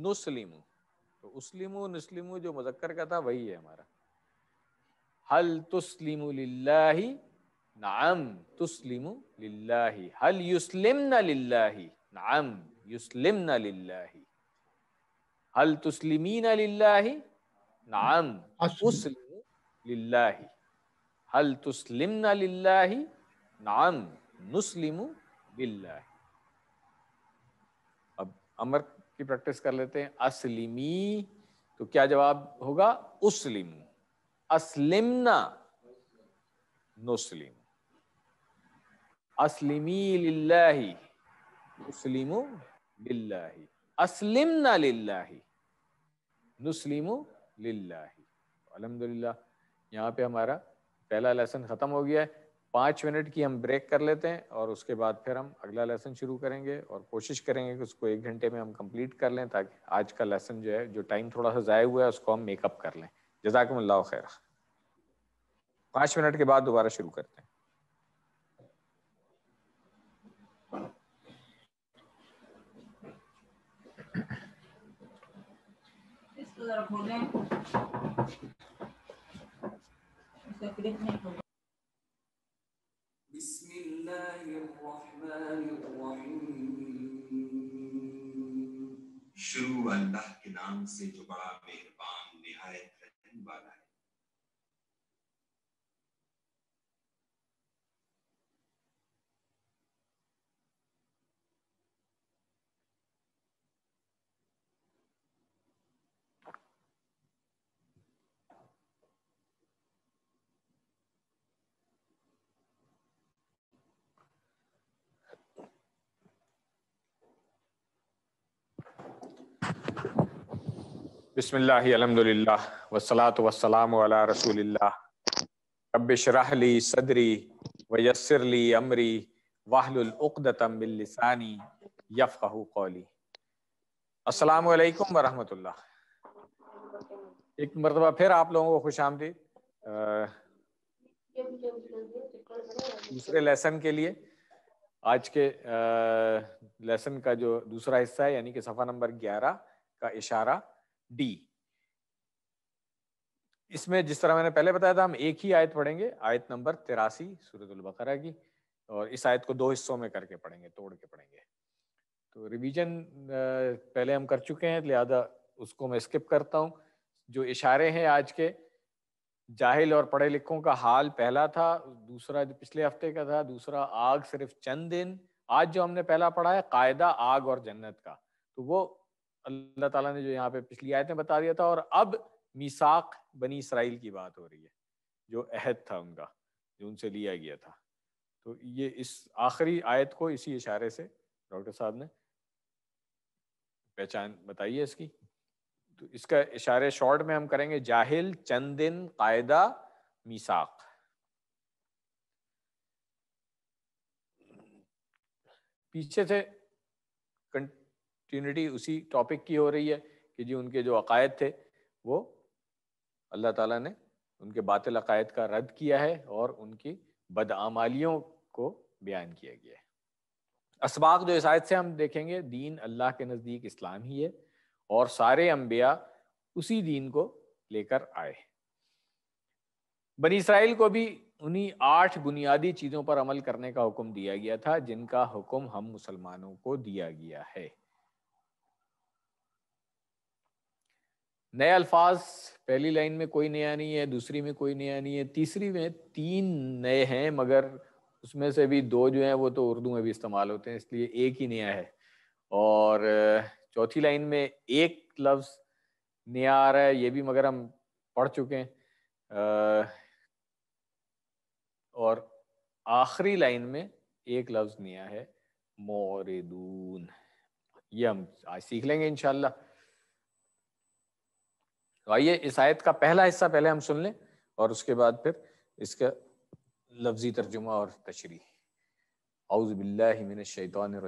नुस्लिमू तो उसलिमू नस्लिमू जो मुजक्कर का था वही है हमारा हल तुस्लिमु लिल्लाही नाम तुस्लिम लिल्लाही हल युस्लिमना लिल्लाही नाम युस्लिमना लिल्लाही हल तुस्लिमीना लिल्लाही नाम उसलिमु लिल्लाही हल तुस्लिमना लिल्लाही नाम नुस्लिमु बिल्ला अब अमर की प्रैक्टिस कर लेते हैं असलिमी तो क्या जवाब होगा उसलिम असलिमना नुसलिम असलिमी लिल्लाही मुस्लिमु लिल्लाही असलिमना लिल्लाही नुस्लिमु लिल्लाही अलहमदुल्ला यहाँ पे हमारा पहला लेसन ख़त्म हो गया है पाँच मिनट की हम ब्रेक कर लेते हैं और उसके बाद फिर हम अगला लेसन शुरू करेंगे और कोशिश करेंगे कि उसको एक घंटे में हम कंप्लीट कर लें ताकि आज का लेसन जो है जो टाइम थोड़ा सा ज़ाय हुआ है उसको हम मेकअप कर लें जजाकमल्ला खैर पाँच मिनट के बाद दोबारा शुरू करते हैं इसको जरा खोलें इसका क्लिक नहीं होगा الله الرحمن الرحيم شروع اللہ کے نام سے جو بڑا مہربان نہایت رحم والا बसमिल्ल वसलात वसलाम रसूल रबशरहली अस्सलाम वालेकुम एक मरतबा फिर आप लोगों को खुश आमदी दूसरे लेसन के लिए आज के लेसन का जो दूसरा हिस्सा है यानी कि सफ़ा नंबर ग्यारह का इशारा डी इसमें जिस तरह मैंने पहले बताया था हम एक ही आयत पढ़ेंगे आयत नंबर तिरासी सूरतुल बकरा की और इस आयत को दो हिस्सों में करके पढ़ेंगे तोड़ के पढ़ेंगे तो रिवीजन पहले हम कर चुके हैं लिहाजा उसको मैं स्किप करता हूँ जो इशारे हैं आज के जाहिल और पढ़े लिखों का हाल पहला था दूसरा जो पिछले हफ्ते का था दूसरा आग सिर्फ चंद दिन आज जो हमने पहला पढ़ा है कायदा आग और जन्नत का तो वो अल्लाह ताला ने जो यहाँ पे पिछली आयत में बता दिया था और अब मीसाक बनी इसराइल की बात हो रही है जो अहद था उनका जो उनसे लिया गया था तो ये इस आखिरी आयत को इसी इशारे से डॉक्टर साहब ने पहचान बताई है इसकी तो इसका इशारे शॉर्ट में हम करेंगे जाहिल चंदिन कायदा मीसाक पीछे से यूनिटी उसी टॉपिक की हो रही है कि जी उनके जो अकायद थे वो अल्लाह ताला ने उनके बातिल अकायद का रद्द किया है और उनकी बदआमालियों को बयान किया गया है इसबाक जो इस आयत से हम देखेंगे दीन अल्लाह के नज़दीक इस्लाम ही है और सारे अम्बिया उसी दीन को लेकर आए बनी इसराइल को भी उन्हीं आठ बुनियादी चीज़ों पर अमल करने का हुक्म दिया गया था जिनका हुक्म हम मुसलमानों को दिया गया है नए अल्फाज पहली लाइन में कोई नया नहीं है दूसरी में कोई नया नहीं है तीसरी में तीन नए हैं मगर उसमें से भी दो जो हैं वो तो उर्दू में भी इस्तेमाल होते हैं इसलिए एक ही नया है और चौथी लाइन में एक लफ्ज़ नया आ रहा है ये भी मगर हम पढ़ चुके हैं और आखिरी लाइन में एक लफ्ज़ नया है मोरदून ये हम आज सीख लेंगे इनशाला तो आइए इस आयत का पहला हिस्सा पहले हम सुन लें और उसके बाद फिर इसका लफ्जी तर्जुमा और तशरी आउज़बिल्लिमिन शैतान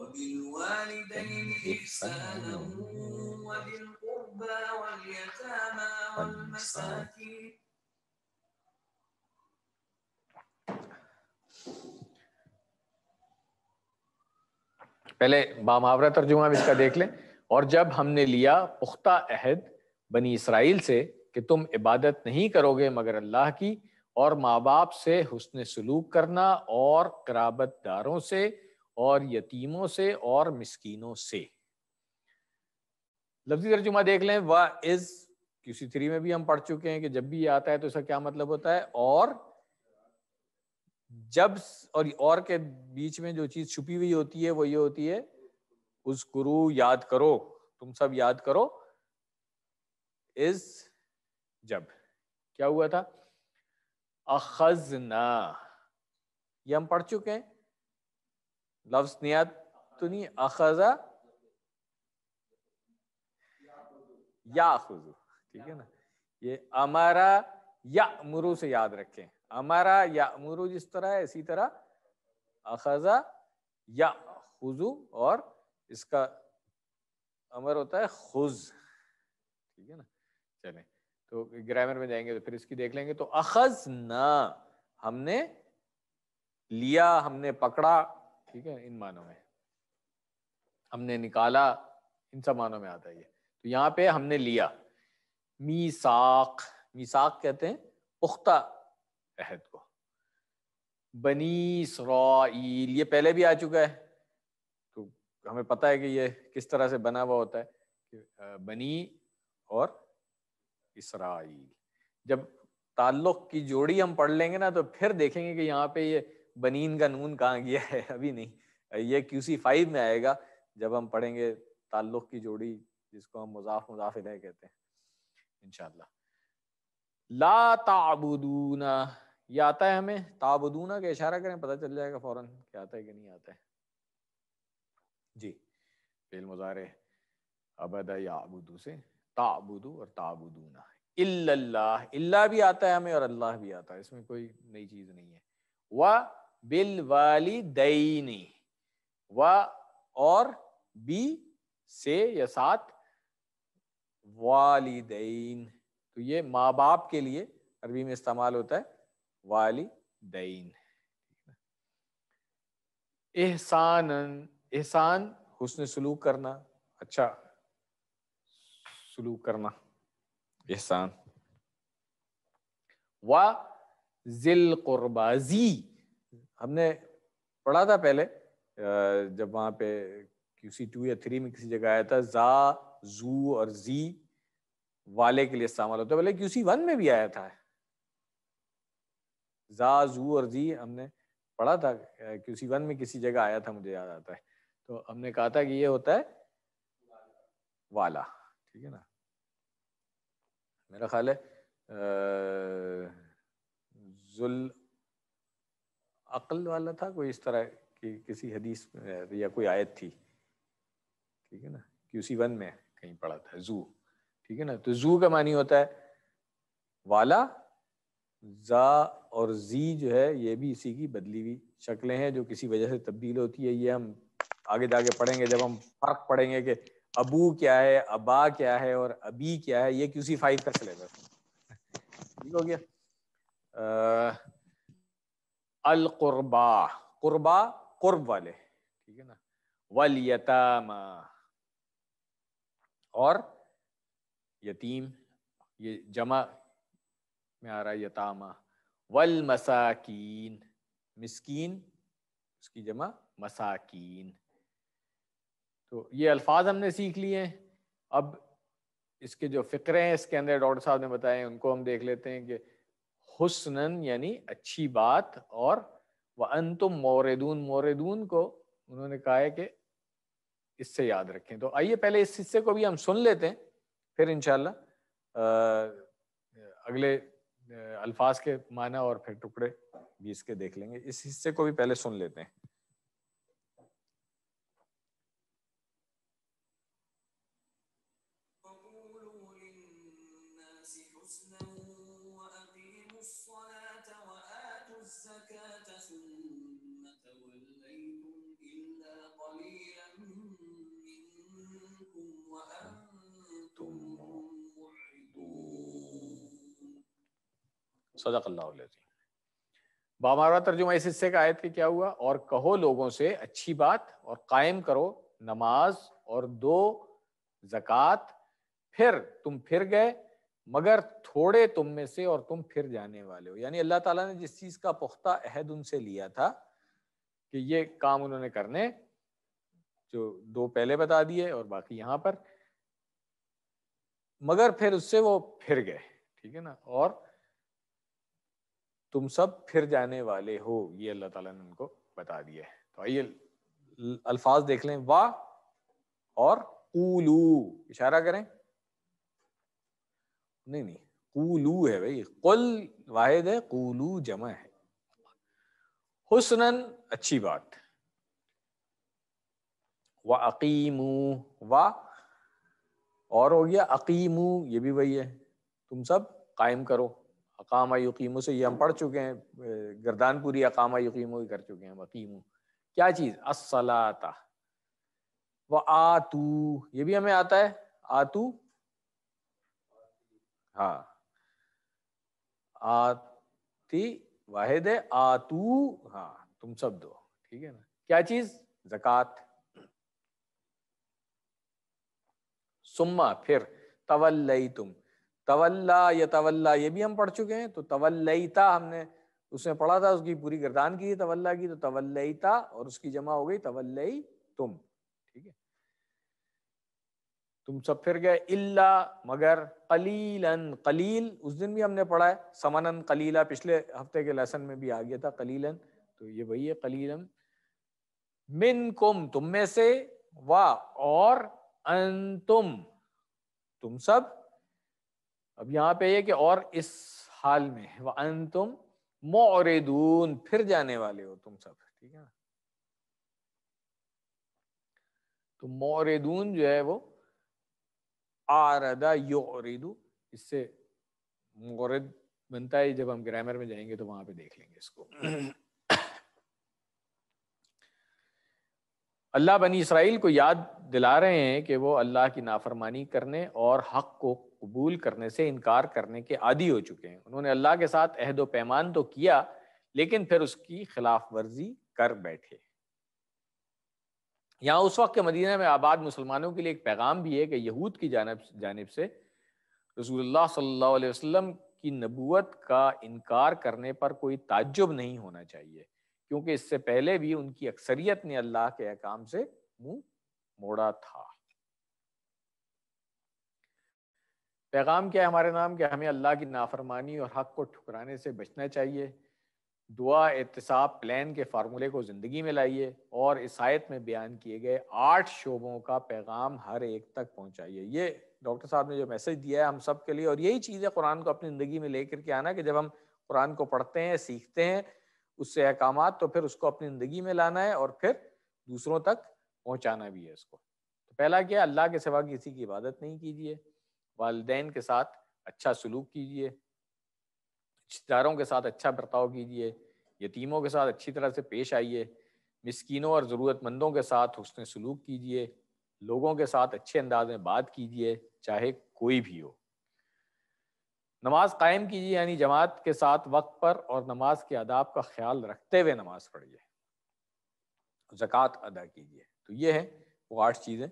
وبالوالدين إحسانا وبالوالدين واليتامى والمساكين पहले बामावरा तर्जुमा भी इसका देख लें और जब हमने लिया पुख्ता अहद बनी इसराइल से कि तुम इबादत नहीं करोगे मगर अल्लाह की और माँ बाप से हुसन सलूक करना और कराबत दारों से और यतीमों से और मिसकीनों से लफ्जी तर्जुमा देख लें वा इज किसी थ्री में भी हम पढ़ चुके हैं कि जब भी ये आता है तो इसका क्या मतलब होता है और जब और और के बीच में जो चीज छुपी हुई होती है वो ये होती है उस गुरु याद करो तुम सब याद करो इज जब क्या हुआ था अखजना ये हम पढ़ चुके हैं लफ्स नियात तो नहीं अखजा या खुजू ठीक है ना ये अमारा या मुरु से याद रखें अमारा या मुरु जिस तरह है इसी तरह अखजा या खुजू और इसका अमर होता है खुज ठीक है ना चले तो ग्रामर में जाएंगे तो फिर इसकी देख लेंगे तो अखज ना हमने लिया हमने पकड़ा ठीक है इन मानों में हमने निकाला इन सब मानों में आता है ये तो यहाँ पे हमने लिया मीसाक मीसाक कहते हैं पुख्ता अहद को बनी सराइल ये पहले भी आ चुका है तो हमें पता है कि ये किस तरह से बना हुआ होता है बनी और इसराइल जब ताल्लुक की जोड़ी हम पढ़ लेंगे ना तो फिर देखेंगे कि यहाँ पे ये बनीन का नून कहाँ गया है अभी नहीं ये क्यूसी फाइव में आएगा जब हम पढ़ेंगे ताल्लुक की जोड़ी जिसको हम मुजाफ मुजाफ इले कहते हैं इनशाला ला ताबुदूना ये आता है हमें ताबुदूना का इशारा करें पता चल जाएगा फौरन क्या आता है कि नहीं आता है जी फेल मुजारे अबद याबुदू से ताबुदू और ताबुदूना इल्लल्लाह इल्ला भी आता है हमें और अल्लाह भी आता है इसमें कोई नई चीज़ नहीं है वह बिल वाली दईनी व वा और बी से या साथ वालिदैन तो ये माँ बाप के लिए अरबी में इस्तेमाल होता है वालिदैन एहसान एहसान हुसन सलूक करना अच्छा सलूक करना एहसान व जिल कुर्बाजी हमने पढ़ा था पहले जब वहां पे किसी टू या थ्री में किसी जगह आया था जा जू और जी वाले के लिए इस्तेमाल होता है भले क्यूसी वन में भी आया था जा जू और जी हमने पढ़ा था क्यूसी वन में किसी जगह आया था मुझे याद आता है तो हमने कहा था कि ये होता है वाला ठीक है ना मेरा ख्याल है जुल अकल वाला था कोई इस तरह की किसी हदीस या कोई आयत थी ठीक है ना क्यूसी वन में कहीं पढ़ा था जू ठीक है ना तो जू का मानी होता है वाला जा और जी जो है ये भी इसी की बदली हुई शक्लें हैं जो किसी वजह से तब्दील होती है ये हम आगे जाके पढ़ेंगे जब हम फर्क पढ़ेंगे कि अबू क्या है अबा क्या है और अबी क्या है ये क्यूसी फाइव का सिलेबस ठीक हो गया अल कुर्बा कुर्बा कुर्ब वाले ठीक है ना वलियतामा और यतीम ये जमा में आ रहा है यतामा वल मसाकीन मिसकीन उसकी जमा मसाकीन तो ये अल्फाज हमने सीख लिए अब इसके जो फ़िक्रे हैं इसके अंदर डॉक्टर साहब ने बताए उनको हम देख लेते हैं कि हुसनन यानी अच्छी बात और व अन तुम मोरदून मोरदून को उन्होंने कहा है कि इससे याद रखें तो आइए पहले इस हिस्से को भी हम सुन लेते हैं फिर इनशाला अगले अल्फाज के माना और फिर टुकड़े भी इसके देख लेंगे इस हिस्से को भी पहले सुन लेते हैं सदक अल्लाह तर्जुमा इस हिस्से का आयत के क्या हुआ और कहो लोगों से अच्छी बात और कायम करो नमाज और दो जक़ात फिर तुम फिर गए मगर थोड़े तुम में से और तुम फिर जाने वाले हो यानी अल्लाह ताला ने जिस चीज़ का पुख्ता अहद उनसे लिया था कि ये काम उन्होंने करने जो दो पहले बता दिए और बाकी यहाँ पर मगर फिर उससे वो फिर गए ठीक है ना और तुम सब फिर जाने वाले हो ये अल्लाह ताला ने उनको बता दिया है तो आइए अल्फाज देख लें वाह और कूलू इशारा करें नहीं नहीं कूलू है भाई कुल वाहिद है कूलू जमा है हुसनन अच्छी बात व अकीमू व और हो गया अकीमू ये भी वही है तुम सब कायम करो अकाम यकीम से ये हम पढ़ चुके हैं गर्दानपुरी यकीम ही कर चुके हैं वकीम क्या चीज़ असलाता व आतू ये भी हमें आता है आतू हाँ आती वाहिद है आतू हाँ तुम सब दो ठीक है ना क्या चीज जक़ात सुम्मा फिर तवल्लई तुम तवल्ला या तवल्ला ये भी हम पढ़ चुके हैं तो तवल्लता हमने उसमें पढ़ा था उसकी पूरी गर्दान की तवल्ला की तो तवल्लता और उसकी जमा हो गई तवल्लई तुम ठीक है तुम सब फिर गए इल्ला मगर कलीलन कलील उस दिन भी हमने पढ़ा है समनन कलीला पिछले हफ्ते के लेसन में भी आ गया था कलीलन तो ये वही है कलीलन मिन कुम तुम में से वाह और अन तुम तुम सब अब यहाँ पे ये कि और इस हाल में वन तुम मोरेदून फिर जाने वाले हो तुम सब ठीक है ना तो मोरेदून जो है वो आरदा योरेदू इससे मोरद बनता है जब हम ग्रामर में जाएंगे तो वहां पे देख लेंगे इसको अल्लाह बनी इसराइल को याद दिला रहे हैं कि वो अल्लाह की नाफरमानी करने और हक को कबूल करने से इनकार करने के आदि हो चुके हैं उन्होंने अल्लाह के साथ अहद व पैमान तो किया लेकिन फिर उसकी खिलाफ वर्जी कर बैठे यहाँ उस वक्त के मदीना में आबाद मुसलमानों के लिए एक पैगाम भी है कि यहूद की जानब जानब से रसूलुल्लाह सल्लल्लाहु अलैहि वसल्लम की नबूत का इनकार करने पर कोई ताज्जुब नहीं होना चाहिए क्योंकि इससे पहले भी उनकी अक्सरियत ने अल्लाह के अहकाम से मुंह मोड़ा था पैगाम क्या है हमारे नाम कि हमें अल्लाह की नाफरमानी और हक को ठुकराने से बचना चाहिए दुआ एहतसाब प्लान के फार्मूले को ज़िंदगी में लाइए और ईसायत में बयान किए गए आठ शोबों का पैगाम हर एक तक पहुँचाइए ये डॉक्टर साहब ने जो मैसेज दिया है हम सब के लिए और यही चीज़ है कुरान को अपनी ज़िंदगी में लेकर के आना कि जब हम कुरान को पढ़ते हैं सीखते हैं उससे अहकाम तो फिर उसको अपनी ज़िंदगी में लाना है और फिर दूसरों तक पहुँचाना भी है उसको तो पहला क्या अल्लाह के सिवा किसी की इबादत नहीं कीजिए वालदेन के साथ अच्छा सलूक कीजिए रिश्तेदारों के साथ अच्छा बर्ताव कीजिए यतीमों के साथ अच्छी तरह से पेश आइए मस्किनों और ज़रूरतमंदों के साथ हसन सलूक कीजिए लोगों के साथ अच्छे अंदाज में बात कीजिए चाहे कोई भी हो नमाज कायम कीजिए यानी जमात के साथ वक्त पर और नमाज के आदाब का ख्याल रखते हुए नमाज पढ़िए जक़ात अदा कीजिए तो ये है वो आठ चीज़ें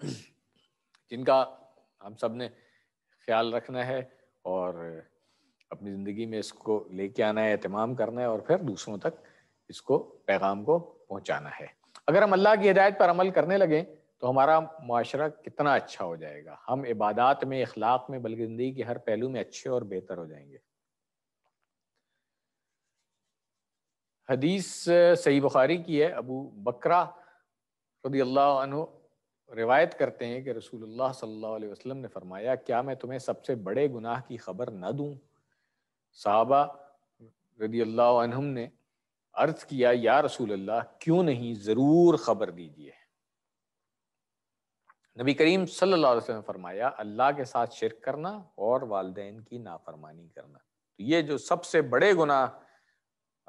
जिनका हम सब ने ख्याल रखना है और अपनी ज़िंदगी में इसको लेके आना है अहतमाम करना है और फिर दूसरों तक इसको पैगाम को पहुंचाना है अगर हम अल्लाह की हिदायत पर अमल करने लगें तो हमारा माशरा कितना अच्छा हो जाएगा हम इबादत में अखलाक में बल्कि ज़िंदगी के हर पहलू में अच्छे और बेहतर हो जाएंगे हदीस सही बुखारी की है अबू बकरा रदी अल्लाह रिवायत करते हैं कि रसूलुल्लाह सल्लल्लाहु अलैहि वसल्लम ने फरमाया क्या मैं तुम्हें सबसे बड़े गुनाह की खबर न दूं साहबा रदी अल्लाह ने अर्ज किया या रसूल अल्लाह क्यों नहीं ज़रूर खबर दीजिए नबी करीम सल्लल्लाहु अलैहि वसल्लम ने फरमाया अल्लाह के साथ शिरक करना और वालदेन की नाफरमानी करना तो ये जो सबसे बड़े गुनाह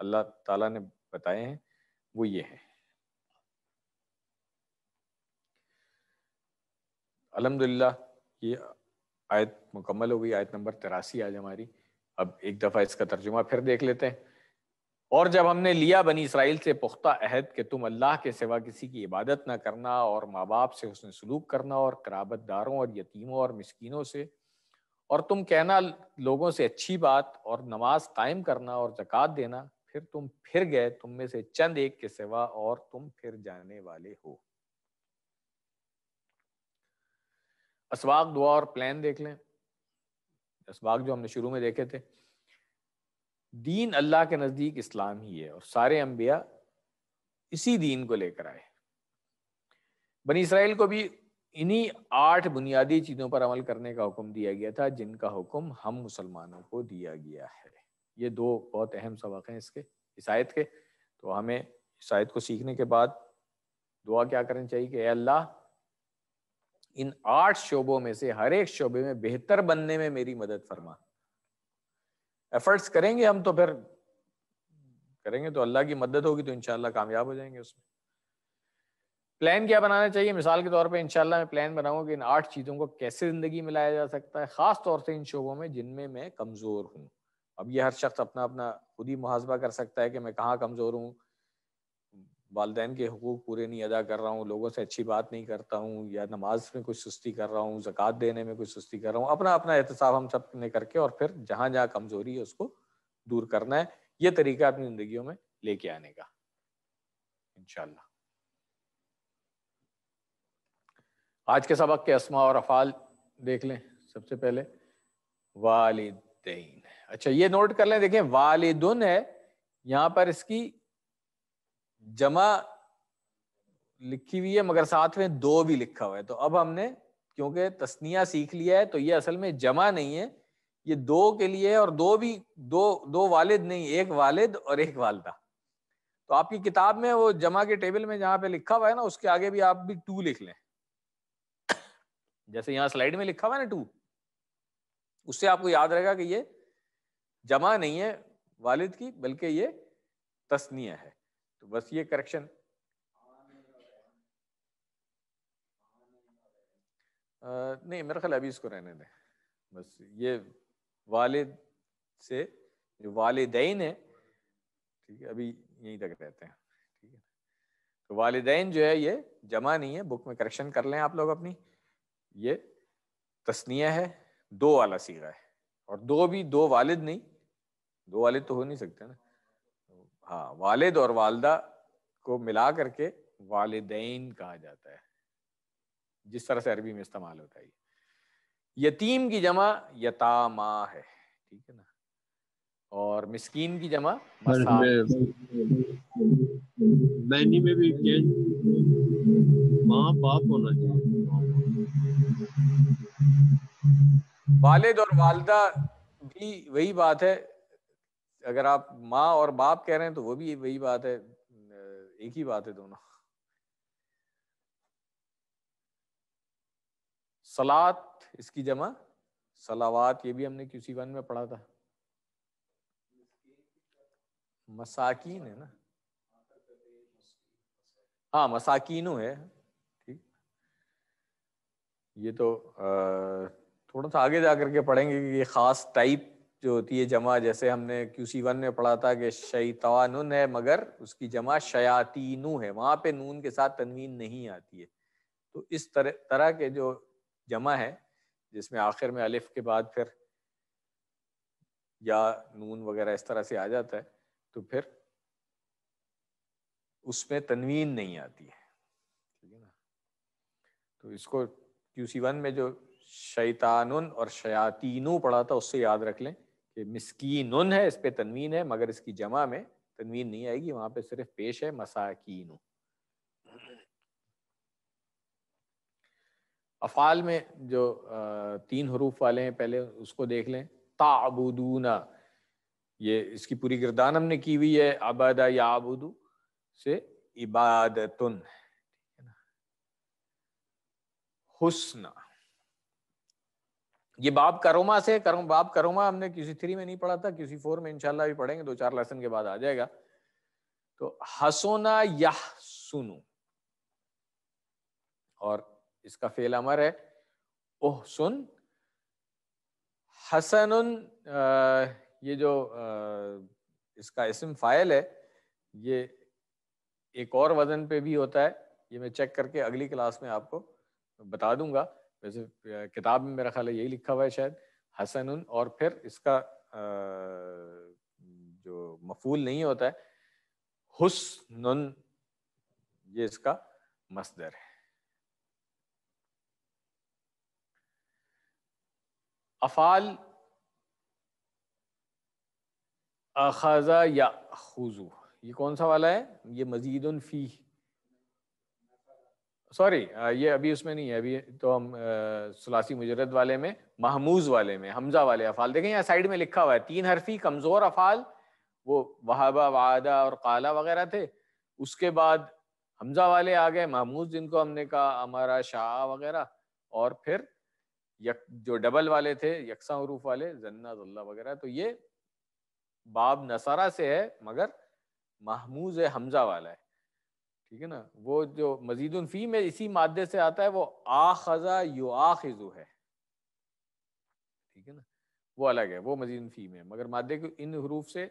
अल्लाह ताला ने बताए हैं वो ये हैं अलहमदिल्ला ये आयत मुकम्मल हो गई आयत नंबर तिरासी आज हमारी अब एक दफ़ा इसका तर्जुमा फिर देख लेते हैं और जब हमने लिया बनी इसराइल से पुख्ता अहद कि तुम अल्लाह के सिवा किसी की इबादत ना करना और माँ बाप से उसने सलूक करना और कराबत दारों और यतीमों और मस्किनों से और तुम कहना लोगों से अच्छी बात और नमाज कायम करना और जक़ात देना फिर तुम फिर गए तुम में से चंद एक के सिवा और तुम फिर जाने वाले हो असवाक दुआ और प्लान देख लें असवाक जो हमने शुरू में देखे थे दीन अल्लाह के नज़दीक इस्लाम ही है और सारे अम्बिया इसी दीन को लेकर आए बनी इसराइल को भी इन्हीं आठ बुनियादी चीज़ों पर अमल करने का हुक्म दिया गया था जिनका हुक्म हम मुसलमानों को दिया गया है ये दो बहुत अहम सबक हैं इसके इसायत के तो हमें इसायत को सीखने के बाद दुआ क्या करनी चाहिए कि अल्लाह इन आठ शोबों में से हर एक शोबे में बेहतर बनने में मेरी मदद फरमा एफर्ट्स करेंगे हम तो फिर करेंगे तो अल्लाह की मदद होगी तो इनशाला कामयाब हो जाएंगे उसमें प्लान क्या बनाना चाहिए मिसाल के तौर पे इनशाला मैं प्लान बनाऊंगा कि इन आठ चीज़ों को कैसे ज़िंदगी में लाया जा सकता है ख़ास तौर से इन शोबों में जिनमें मैं कमज़ोर हूँ अब ये हर शख्स अपना अपना खुद ही मुहासबा कर सकता है कि मैं कहाँ कमज़ोर हूँ वालदेन के हकूक पूरे नहीं अदा कर रहा हूँ लोगों से अच्छी बात नहीं करता हूँ या नमाज में कुछ सुस्ती कर रहा हूँ जक़ात देने में कुछ सुस्ती कर रहा हूँ अपना अपना एहतसाब हम सब ने करके और फिर जहाँ जहाँ कमज़ोरी है उसको दूर करना है ये तरीका अपनी ज़िंदगी में लेके आने का इनशाला आज के सबक के असमा और अफ़ाल देख लें सबसे पहले वालिदैन अच्छा ये नोट कर लें देखें वालिदन है यहाँ पर इसकी जमा लिखी हुई है मगर साथ में दो भी लिखा हुआ है तो अब हमने क्योंकि तस्निया सीख लिया है तो ये असल में जमा नहीं है ये दो के लिए है और दो भी दो दो वालिद नहीं एक वालिद और एक वालदा तो आपकी किताब में वो जमा के टेबल में जहाँ पे लिखा हुआ है ना उसके आगे भी आप भी टू लिख लें जैसे यहाँ स्लाइड में लिखा हुआ है ना टू उससे आपको याद रहेगा कि ये जमा नहीं है वालिद की बल्कि ये तस्निया है तो बस ये करेक्शन नहीं मेरा ख्याल अभी इसको रहने दें बस ये वालिद से जो वालदेन है ठीक है अभी यहीं तक रहते हैं ठीक है तो वालदेन जो है ये जमा नहीं है बुक में करेक्शन कर लें आप लोग अपनी ये तस्निया है दो वाला सीगा है और दो भी दो वालिद नहीं दो वालिद तो हो नहीं सकते ना हाँ वालिद और वालदा को मिला करके वालदेन कहा जाता है जिस तरह से अरबी में इस्तेमाल होता है यतीम की जमा यतामा है ठीक है ना और मिस्कीन की जमा में भी माँ बाप होना चाहिए वालिद और वालदा भी वही बात है अगर आप माँ और बाप कह रहे हैं तो वो भी वही बात है एक ही बात है दोनों सलात इसकी जमा सलावात ये भी हमने किसी वन में पढ़ा था मसाकिन है ना हाँ मसाकिनों है ठीक ये तो आ, थोड़ा सा आगे जा करके पढ़ेंगे कि ये खास टाइप जो होती है जमा जैसे हमने क्यूसी वन में पढ़ा था कि शैतान है मगर उसकी जमा शयातीनु है वहां पे नून के साथ तनवीन नहीं आती है तो इस तरह तरह के जो जमा है जिसमें आखिर में अलिफ के बाद फिर या नून वगैरह इस तरह से आ जाता है तो फिर उसमें तनवीन नहीं आती है ठीक है ना तो इसको क्यूसी वन में जो शैतान और शयातीनू पढ़ा था उससे याद रख लें कि मिसकीन है इस पर तनवीन है मगर इसकी जमा में तनवीन नहीं आएगी वहाँ पे सिर्फ पेश है मसाकिन अफ़ाल में जो तीन हरूफ वाले हैं पहले उसको देख लें ताबुदूना ये इसकी पूरी गिरदान हमने की हुई है आबादा या आबुदू से इबादतन हुस्ना ये बाब करोमा से करो बाब करोमा हमने किसी थ्री में नहीं पढ़ा था किसी फोर में इंशाला भी पढ़ेंगे दो चार लेसन के बाद आ जाएगा तो हसोना यह सुनू और इसका फेल अमर है ओह सुन हसन ये जो आ, इसका इसम फायल है ये एक और वजन पे भी होता है ये मैं चेक करके अगली क्लास में आपको बता दूंगा वैसे किताब में मेरा ख्याल है यही लिखा हुआ है शायद हसन और फिर इसका जो मफूल नहीं होता है हुसन ये इसका मसदर है अफाल अखाजा या खुजू ये कौन सा वाला है ये मजीद फी सॉरी uh, ये अभी उसमें नहीं है अभी तो हम uh, सुलासी मुजरद वाले में महमूज वाले में हमजा वाले अफाल देखें यहाँ साइड में लिखा हुआ है तीन हरफी कमज़ोर अफाल वो वहाबा वादा और काला वगैरह थे उसके बाद हमजा वाले आ गए महमूज जिनको हमने कहा हमारा शाह वगैरह और फिर यक जो डबल वाले थे यकसा हरूफ वाले जन्ना जल्ला वगैरह तो ये बाब नसारा से है मगर महमूज हमजा वाला है ठीक है ना वो जो मजीद फी में इसी मादे से आता है वो खजा यु आखिजु है ठीक है ना वो अलग है वो मजीद फी में मगर मादे के इन हरूफ से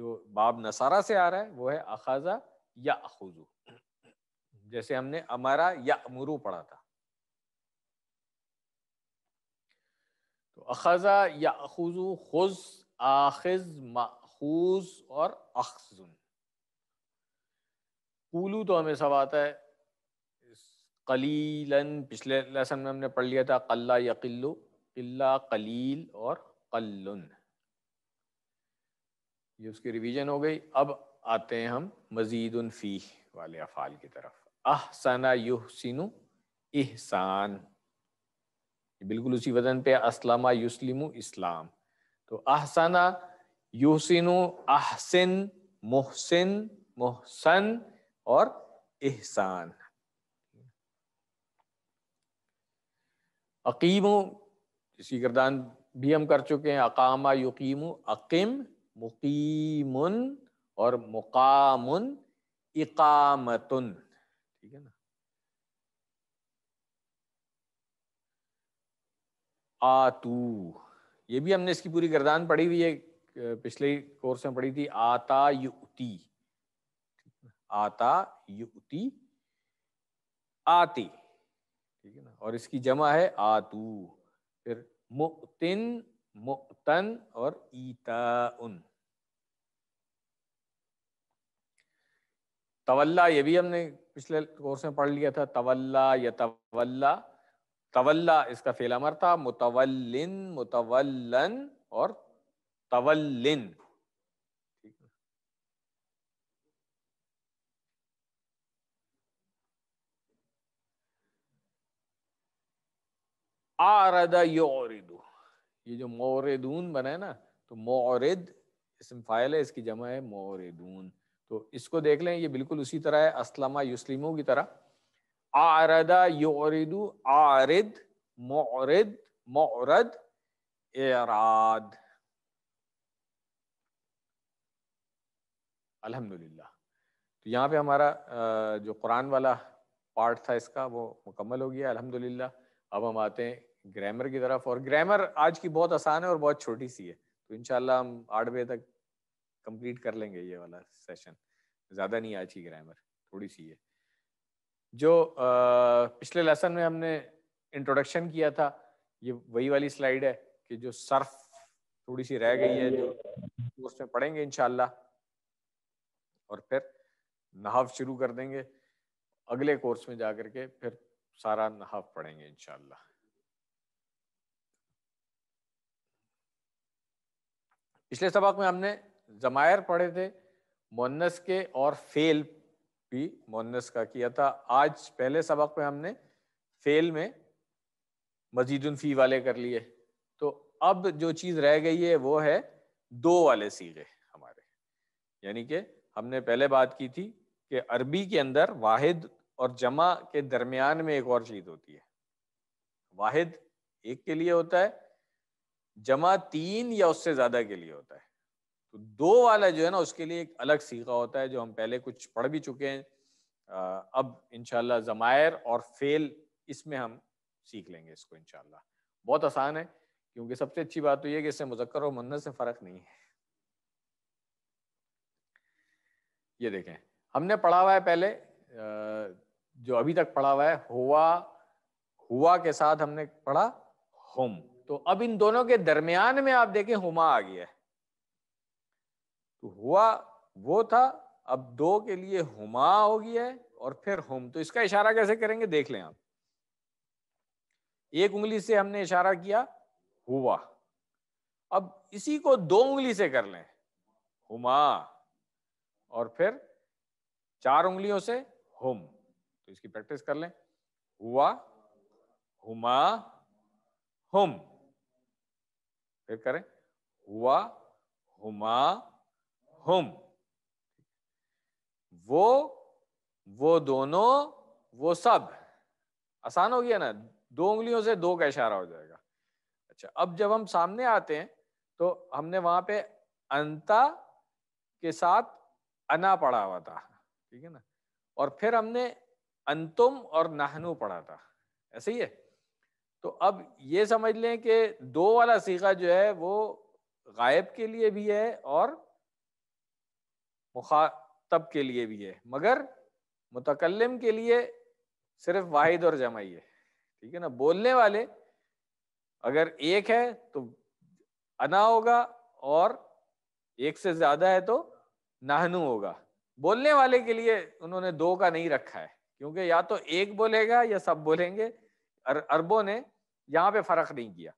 जो बाब नसारा से आ रहा है वो है अखाजा या अखुजू जैसे हमने अमारा या अमरू पढ़ा था तो अखजा या अखुजू खुज आखिज माखूज और अखजुन कूलू तो हमें सब आता है कलीलन पिछले लेसन में हमने पढ़ लिया था कल्ला या किल्लू किल्ला कलील और कल्लुन ये उसकी रिवीजन हो गई अब आते हैं हम मजीद फी वाले अफाल की तरफ अहसना युहसिनु इहसान बिल्कुल उसी वजन पे असलमा युस्लिमु इस्लाम तो अहसना युहसिनु अहसिन मोहसिन मोहसन और एहसान अकीम इसकी गिरदान भी हम कर चुके हैं अकामा युकीम अकीम मुकीम और मुकाम इकामतुन ठीक है ना आतू ये भी हमने इसकी पूरी गर्दान पढ़ी हुई है पिछले कोर्स में पढ़ी थी आता युती आता युति आती ठीक है ना और इसकी जमा है आतू फिर मुक्तिन मुक्तन और ईता उन तवल्ला ये भी हमने पिछले कोर्स में पढ़ लिया था तवल्ला या तवल्ला तवल्ला इसका फेलामर था मुतवल्लिन मुतवल्लन और तवल्लिन आरदा योरिदू ये जो मोरेदून बना है ना तो मोरिद इसम फाइल है इसकी जमा है मोरेदून तो इसको देख लें ये बिल्कुल उसी तरह है असलमा युस्लिमों की तरह आरदा योरिदू आरिद मोरिद मोरद एराद अल्हम्दुलिल्लाह तो यहाँ पे हमारा जो कुरान वाला पार्ट था इसका वो मुकम्मल हो गया अल्हम्दुलिल्लाह अब हम आते हैं ग्रामर की तरफ और ग्रामर आज की बहुत आसान है और बहुत छोटी सी है तो इनशाला हम आठ बजे तक कंप्लीट कर लेंगे ये वाला सेशन ज़्यादा नहीं आज की ग्रामर थोड़ी सी है जो आ, पिछले लेसन में हमने इंट्रोडक्शन किया था ये वही वाली स्लाइड है कि जो सर्फ थोड़ी सी रह गई है जो कोर्स में पढ़ेंगे इनशाला और फिर नहाव शुरू कर देंगे अगले कोर्स में जा करके फिर सारा नहाफ पढ़ेंगे इनशाला पिछले सबक में हमने जमायर पढ़े थे मोनस के और फेल भी मोनस का किया था आज पहले सबक में हमने फेल में मजीदन फी वाले कर लिए तो अब जो चीज़ रह गई है वो है दो वाले सीगे हमारे यानी कि हमने पहले बात की थी कि अरबी के अंदर वाहिद और जमा के दरमियान में एक और चीज होती है वाहिद एक के लिए होता है जमा तीन या उससे ज्यादा के लिए होता है तो दो वाला जो है ना उसके लिए एक अलग सीखा होता है जो हम पहले कुछ पढ़ भी चुके हैं अब इनशाला जमायर और फेल इसमें हम सीख लेंगे इसको इनशाला बहुत आसान है क्योंकि सबसे अच्छी बात तो यह कि इससे मुजक्कर और मुन्नत से फर्क नहीं है ये देखें हमने पढ़ा हुआ है पहले जो अभी तक पढ़ा हुआ है हुआ हुआ के साथ हमने पढ़ा हुम तो अब इन दोनों के दरमियान में आप देखें हुमा आ गया है तो हुआ वो था अब दो के लिए हुमा हो गया है और फिर हुम तो इसका इशारा कैसे करेंगे देख लें आप एक उंगली से हमने इशारा किया हुआ अब इसी को दो उंगली से कर लें हुमा और फिर चार उंगलियों से हुम तो इसकी प्रैक्टिस कर लें हुआ हुमा हुम फिर करें हुआ हुमा हुम वो वो दोनों वो सब आसान हो गया ना दो उंगलियों से दो का इशारा हो जाएगा अच्छा अब जब हम सामने आते हैं तो हमने वहां पे अंता के साथ अना पड़ा हुआ था ठीक है ना और फिर हमने अंतुम और नाहनु पढ़ा था ऐसे ही है तो अब ये समझ लें कि दो वाला सीखा जो है वो गायब के लिए भी है और मुखातब के लिए भी है मगर मुतकलम के लिए सिर्फ वाहिद और जमाई है ठीक है ना बोलने वाले अगर एक है तो अना होगा और एक से ज्यादा है तो नाहनु होगा बोलने वाले के लिए उन्होंने दो का नहीं रखा है क्योंकि या तो एक बोलेगा या सब बोलेंगे अर, अरबों ने यहाँ पे फर्क नहीं किया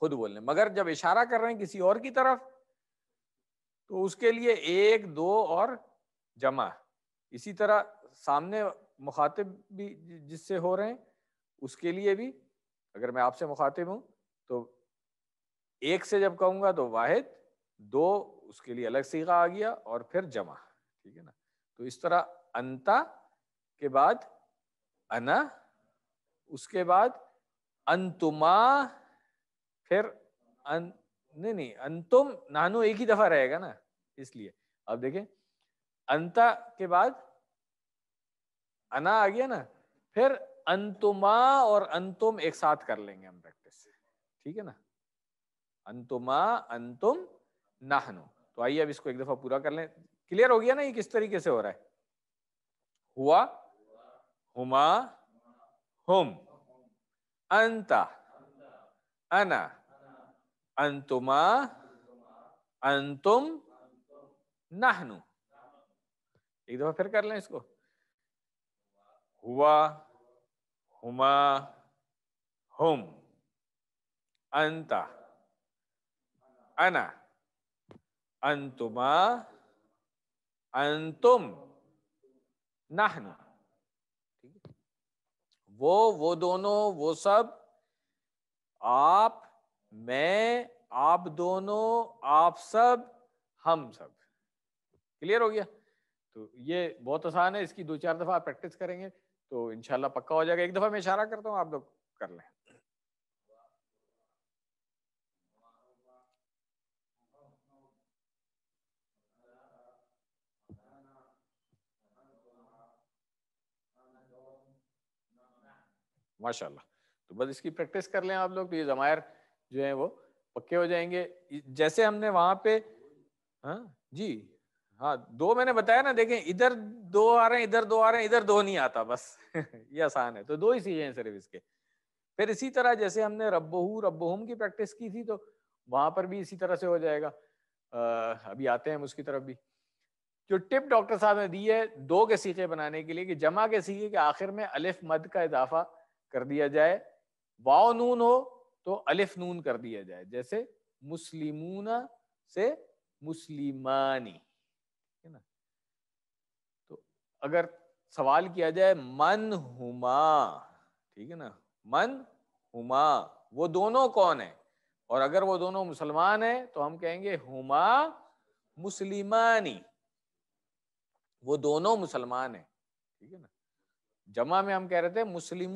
खुद बोलने मगर जब इशारा कर रहे हैं किसी और की तरफ तो उसके लिए एक दो और जमा इसी तरह सामने मुखातिब भी जिससे हो रहे हैं उसके लिए भी अगर मैं आपसे मुखातिब हूं तो एक से जब कहूँगा तो वाहिद दो उसके लिए अलग सीखा आ गया और फिर जमा ठीक है ना तो इस तरह अंता के बाद अना उसके बाद अंतुमा फिर अन नहीं नहीं अंतुम नानु एक ही दफा रहेगा ना इसलिए अब देखें अंता के बाद अना आ गया ना फिर अंतुमा और अंतुम एक साथ कर लेंगे हम प्रैक्टिस ठीक है ना अंतुमा अंतुम नाहनु तो आइए अब इसको एक दफा पूरा कर लें क्लियर हो गया ना ये किस तरीके से हो रहा है हुआ हुमा हुम अंता अना अंतुमा अंतुम नाहनु एक दफा फिर कर लें इसको हुआ हुमा हुम अंता अना अंतुमा अंतुम नाहनु ठीक वो वो दोनों वो सब आप मैं आप दोनों आप सब हम सब क्लियर हो गया तो ये बहुत आसान है इसकी दो चार दफा आप प्रैक्टिस करेंगे तो इनशाला पक्का हो जाएगा एक दफा मैं इशारा करता हूँ आप लोग कर लें माशाल्लाह तो बस इसकी प्रैक्टिस कर लें आप लोग तो ये जमायर जो है वो पक्के हो जाएंगे जैसे हमने वहां पे हाँ जी हाँ दो मैंने बताया ना देखें इधर दो आ रहे हैं इधर दो आ रहे हैं इधर दो नहीं आता बस ये आसान है तो दो ही चीजें हैं सिर्फ इसके फिर इसी तरह जैसे हमने रब्बहू रब्बहुम की प्रैक्टिस की थी तो वहां पर भी इसी तरह से हो जाएगा आ, अभी आते हैं हम उसकी तरफ भी जो टिप डॉक्टर साहब ने दी है दो के सीखे बनाने के लिए कि जमा के सीखे के आखिर में अलिफ मद का इजाफा कर दिया जाए वाओ नून हो तो अलिफ नून कर दिया जाए जैसे मुस्लिमूना से मुस्लिमानी है ना तो अगर सवाल किया जाए मन हुमा ठीक है ना मन हुमा वो दोनों कौन है और अगर वो दोनों मुसलमान है तो हम कहेंगे हुमा मुस्लिमानी वो दोनों मुसलमान है ठीक है ना जमा में हम कह रहे थे मुस्लिम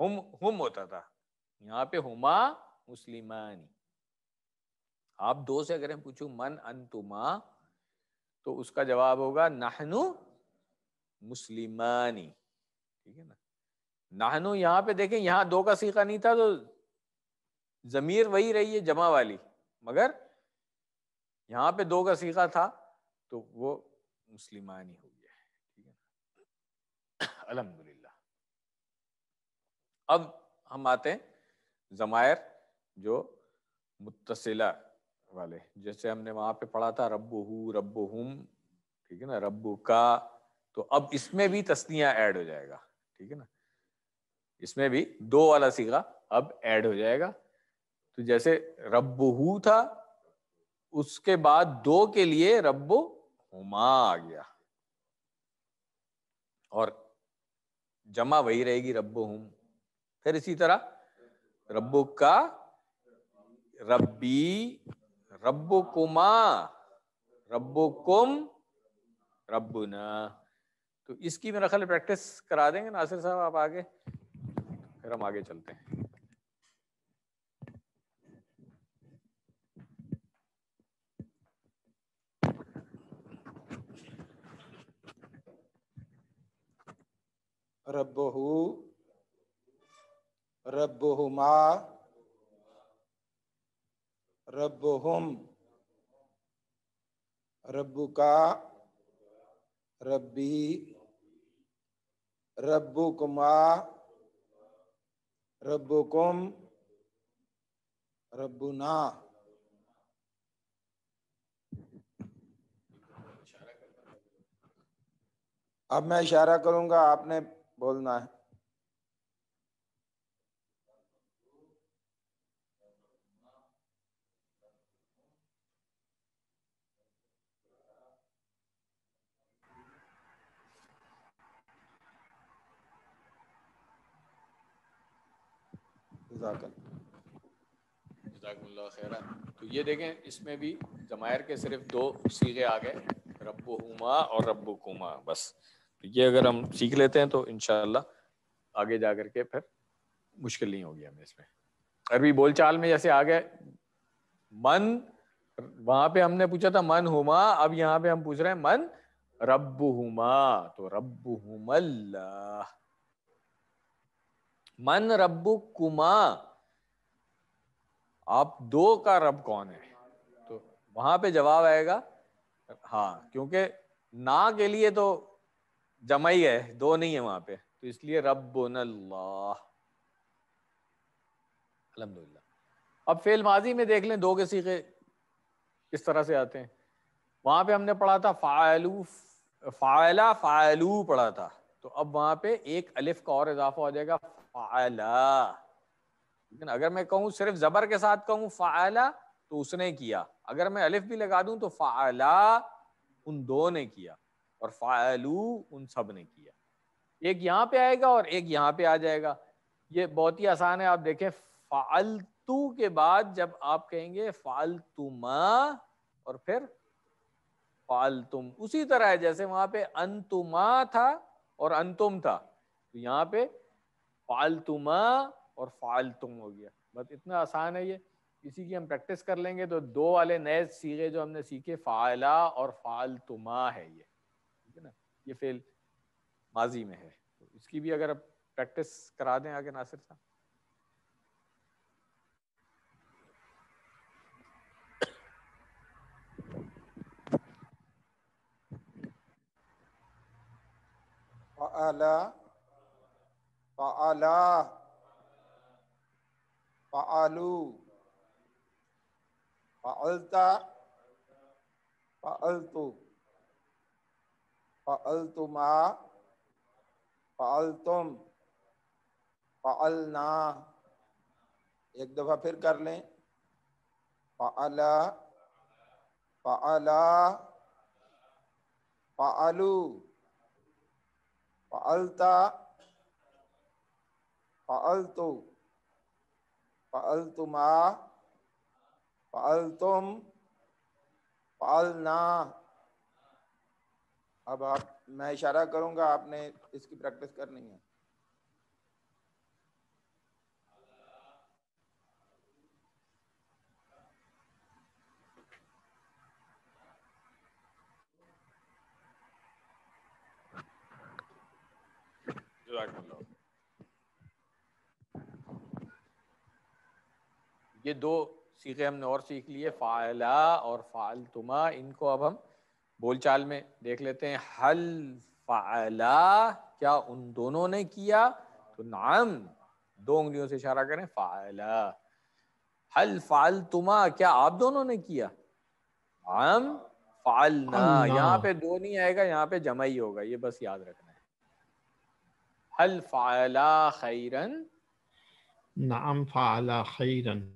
हुम हुम होता था यहाँ पे हुमा मुस्लिमानी आप दो से अगर हम पूछू मन अंतुमा तो उसका जवाब होगा नहनु मुस्लिमानी ठीक है ना नाहनु यहाँ पे देखें यहाँ दो का सीखा नहीं था तो जमीर वही रही है जमा वाली मगर यहाँ पे दो का सीखा था तो वो मुस्लिमानी होगी अलहमदुल्ला अब हम आते हैं जमायर जो मुतसिला वाले जैसे हमने वहां पे पढ़ा था रब हु हम ठीक है ना रब का तो अब इसमें भी तस्निया ऐड हो जाएगा ठीक है ना इसमें भी दो वाला सीखा अब ऐड हो जाएगा तो जैसे रब था उसके बाद दो के लिए रब्बो हुमा आ गया और जमा वही रहेगी रब्बो हूं फिर इसी तरह रब्बो का रब्बी रब्बो कुमा रब्बो कुम न तो इसकी मेरा ख्याल प्रैक्टिस करा देंगे नासिर साहब आप आगे फिर हम आगे चलते हैं रबहु रब्बहुमा रब्बहुम रब्बुका रब्बी रब्बुकुमा रब्बुकुम रब्बुना अब मैं इशारा करूंगा आपने बोलना है खैरा तो ये देखें इसमें भी जमायर के सिर्फ दो सीगे आ गए रब्बुहुमा और रब्बुकुमा बस ये अगर हम सीख लेते हैं तो इनशाला आगे जा करके फिर मुश्किल नहीं होगी हमें इसमें अरबी बोलचाल में जैसे आ गए मन वहां पे हमने पूछा था मन हुमा अब यहाँ पे हम पूछ रहे हैं मन रब हुमा तो रब हुमल्ला मन रब कुमा आप दो का रब कौन है तो वहां पे जवाब आएगा हाँ क्योंकि ना के लिए तो जमा ही है दो नहीं है वहां पे तो इसलिए रब अलहमदुल्ला अब फेल माजी में देख लें दो के सीखे इस तरह से आते हैं वहां पे हमने पढ़ा था फायलू फायला फायलू पढ़ा था तो अब वहां पे एक अलिफ का और इजाफा हो जाएगा फायला लेकिन अगर मैं कहूँ सिर्फ जबर के साथ कहूँ फायला तो उसने किया अगर मैं अलिफ भी लगा दूं तो फायला उन दो ने किया और फ़ालू उन सब ने किया एक यहाँ पे आएगा और एक यहाँ पे आ जाएगा ये बहुत ही आसान है आप देखें फालतू के बाद जब आप कहेंगे फालतू मा और फिर फालतुम उसी तरह है जैसे वहां पे अंतुमा था और अंतुम था तो यहाँ पे फालतुमा और फालतुम हो गया बस इतना आसान है ये इसी की हम प्रैक्टिस कर लेंगे तो दो वाले नए सीगे जो हमने सीखे फाला और फालतुमा है ये ये फेल माजी में है तो इसकी भी अगर आप प्रैक्टिस करा दें आगे नासिर साहब फ़अला फ़अला फ़अलू पाल तुम पालना एक दफ़ा फिर कर लें फ़अला फ़अला फ़अलू पाल फ़अलतु पाल तुम पालना अब आप मैं इशारा करूंगा आपने इसकी प्रैक्टिस करनी है ये दो सीखे हमने और सीख लिए फाला और फाल तुमा इनको अब हम बोलचाल में देख लेते हैं हल फाला क्या उन दोनों ने किया तो नाम दो उंगलियों से इशारा करें फाला हल फाल तुमा क्या आप दोनों ने किया नाम फालना यहाँ पे दो नहीं आएगा यहाँ पे जमा ही होगा ये बस याद रखना है हल फाला खैरन नाम फाला खैरन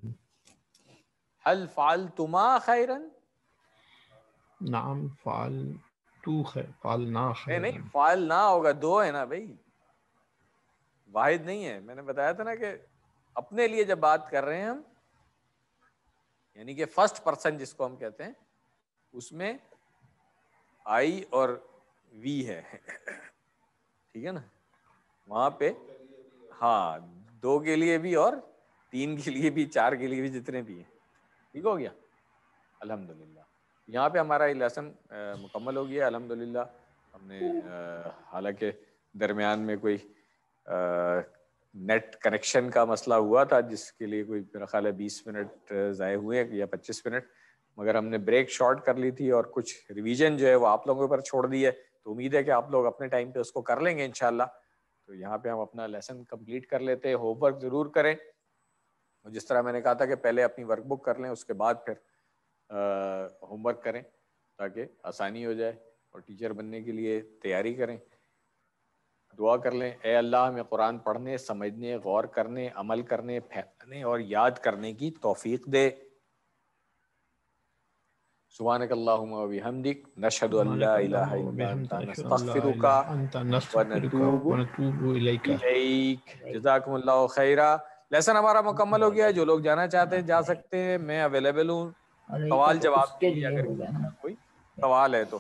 हल फाल तुमा खैरन नाम फाल टू है फाल ना है नहीं फाल ना होगा दो है ना भाई वाहिद नहीं है मैंने बताया था ना कि अपने लिए जब बात कर रहे हैं हम यानी कि फर्स्ट पर्सन जिसको हम कहते हैं उसमें आई और वी है ठीक है ना वहां पे हाँ दो के लिए भी और तीन के लिए भी चार के लिए भी जितने भी हैं ठीक हो गया अल्हम्दुलिल्लाह यहाँ पे हमारा ये लेसन मुकम्मल हो गया अलहमदिल्ला हमने हम्म। हालांकि दरमियान में कोई आ, नेट कनेक्शन का मसला हुआ था जिसके लिए कोई मेरा ख्याल है बीस मिनट ज़ाय हुए या पच्चीस मिनट मगर हमने ब्रेक शॉर्ट कर ली थी और कुछ रिवीजन जो है वो आप लोगों पर छोड़ दी है तो उम्मीद है कि आप लोग अपने टाइम पे उसको कर लेंगे इनशाला तो यहाँ पे हम अपना लेसन कंप्लीट कर लेते हैं होमवर्क ज़रूर करें और जिस तरह मैंने कहा था कि पहले अपनी वर्कबुक कर लें उसके बाद फिर होमवर्क करें ताकि आसानी हो जाए और टीचर बनने के लिए तैयारी करें दुआ कर लें ए अल्लाह हमें कुरान पढ़ने समझने गौर करने अमल करने फैलाने और याद करने की तोफीक दे लेसन हमारा मुकम्मल हो गया है जो लोग जाना चाहते हैं जा सकते हैं मैं अवेलेबल हूँ सवाल जवाब के लिए अगर कोई सवाल है तो,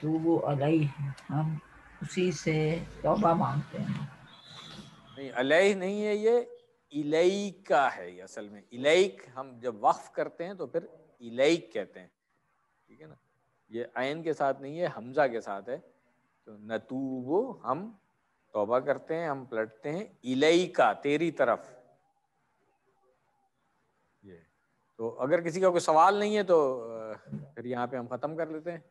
तो वो अलई हम उसी से तौबा मांगते हैं नहीं अलई नहीं है ये इलई का है ये असल में इलाइक हम जब वक्फ करते हैं तो फिर इलाइक कहते हैं ठीक है ना ये आयन के साथ नहीं है हमजा के साथ है तो नतूबो हम तोबा करते हैं हम पलटते हैं इलई का तेरी तरफ तो अगर किसी का कोई सवाल नहीं है तो फिर यहाँ पे हम ख़त्म कर लेते हैं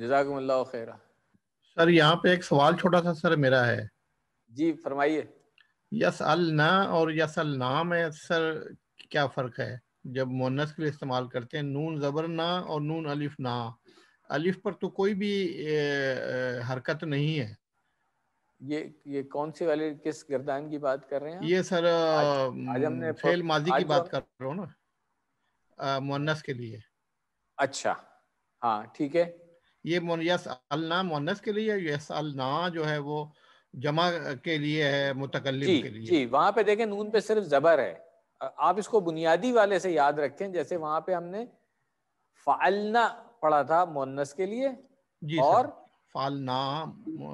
जजाकम खैरा सर यहाँ पे एक सवाल छोटा सा सर मेरा है जी फरमाइए यस न और यस ना में सर क्या फ़र्क है जब मुन्नस के लिए इस्तेमाल करते हैं नून ज़बर ना और नून अलिफ ना अलिफ पर तो कोई भी ए, ए, हरकत नहीं है ये ये कौन से वाले किस गर्दान की बात कर रहे हैं ये सर फेल माजी की बात कर रहे हो ना मुन्नस के लिए अच्छा हाँ ठीक है ये यस ना मुन्नस के लिए यस ना जो है वो जमा के लिए है मुतकल जी, जी वहां पे देखें नून पे सिर्फ जबर है आप इसको बुनियादी वाले से याद रखें जैसे वहां पे हमने फालना पढ़ा था मोन्नस के लिए जी और फालना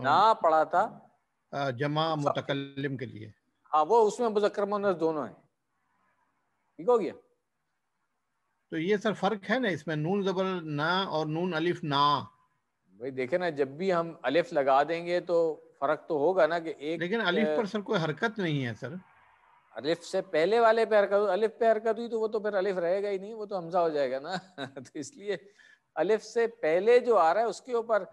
ना पढ़ा था जमा मुतकल्लिम के लिए हाँ वो उसमें मुजक्र मोहनस दोनों है ठीक हो गया तो ये सर फर्क है ना इसमें नून जबर ना और नून अलिफ ना भाई देखे ना जब भी हम अलिफ लगा देंगे तो फर्क तो होगा ना कि एक लेकिन अलिफ पर सर कोई हरकत नहीं है सर अलिफ से पहले वाले पे हरकत अलिफ पे हरकत हुई तो वो तो फिर अलिफ रहेगा ही नहीं वो तो हमजा हो जाएगा ना तो इसलिए अलिफ से पहले जो आ रहा है उसके ऊपर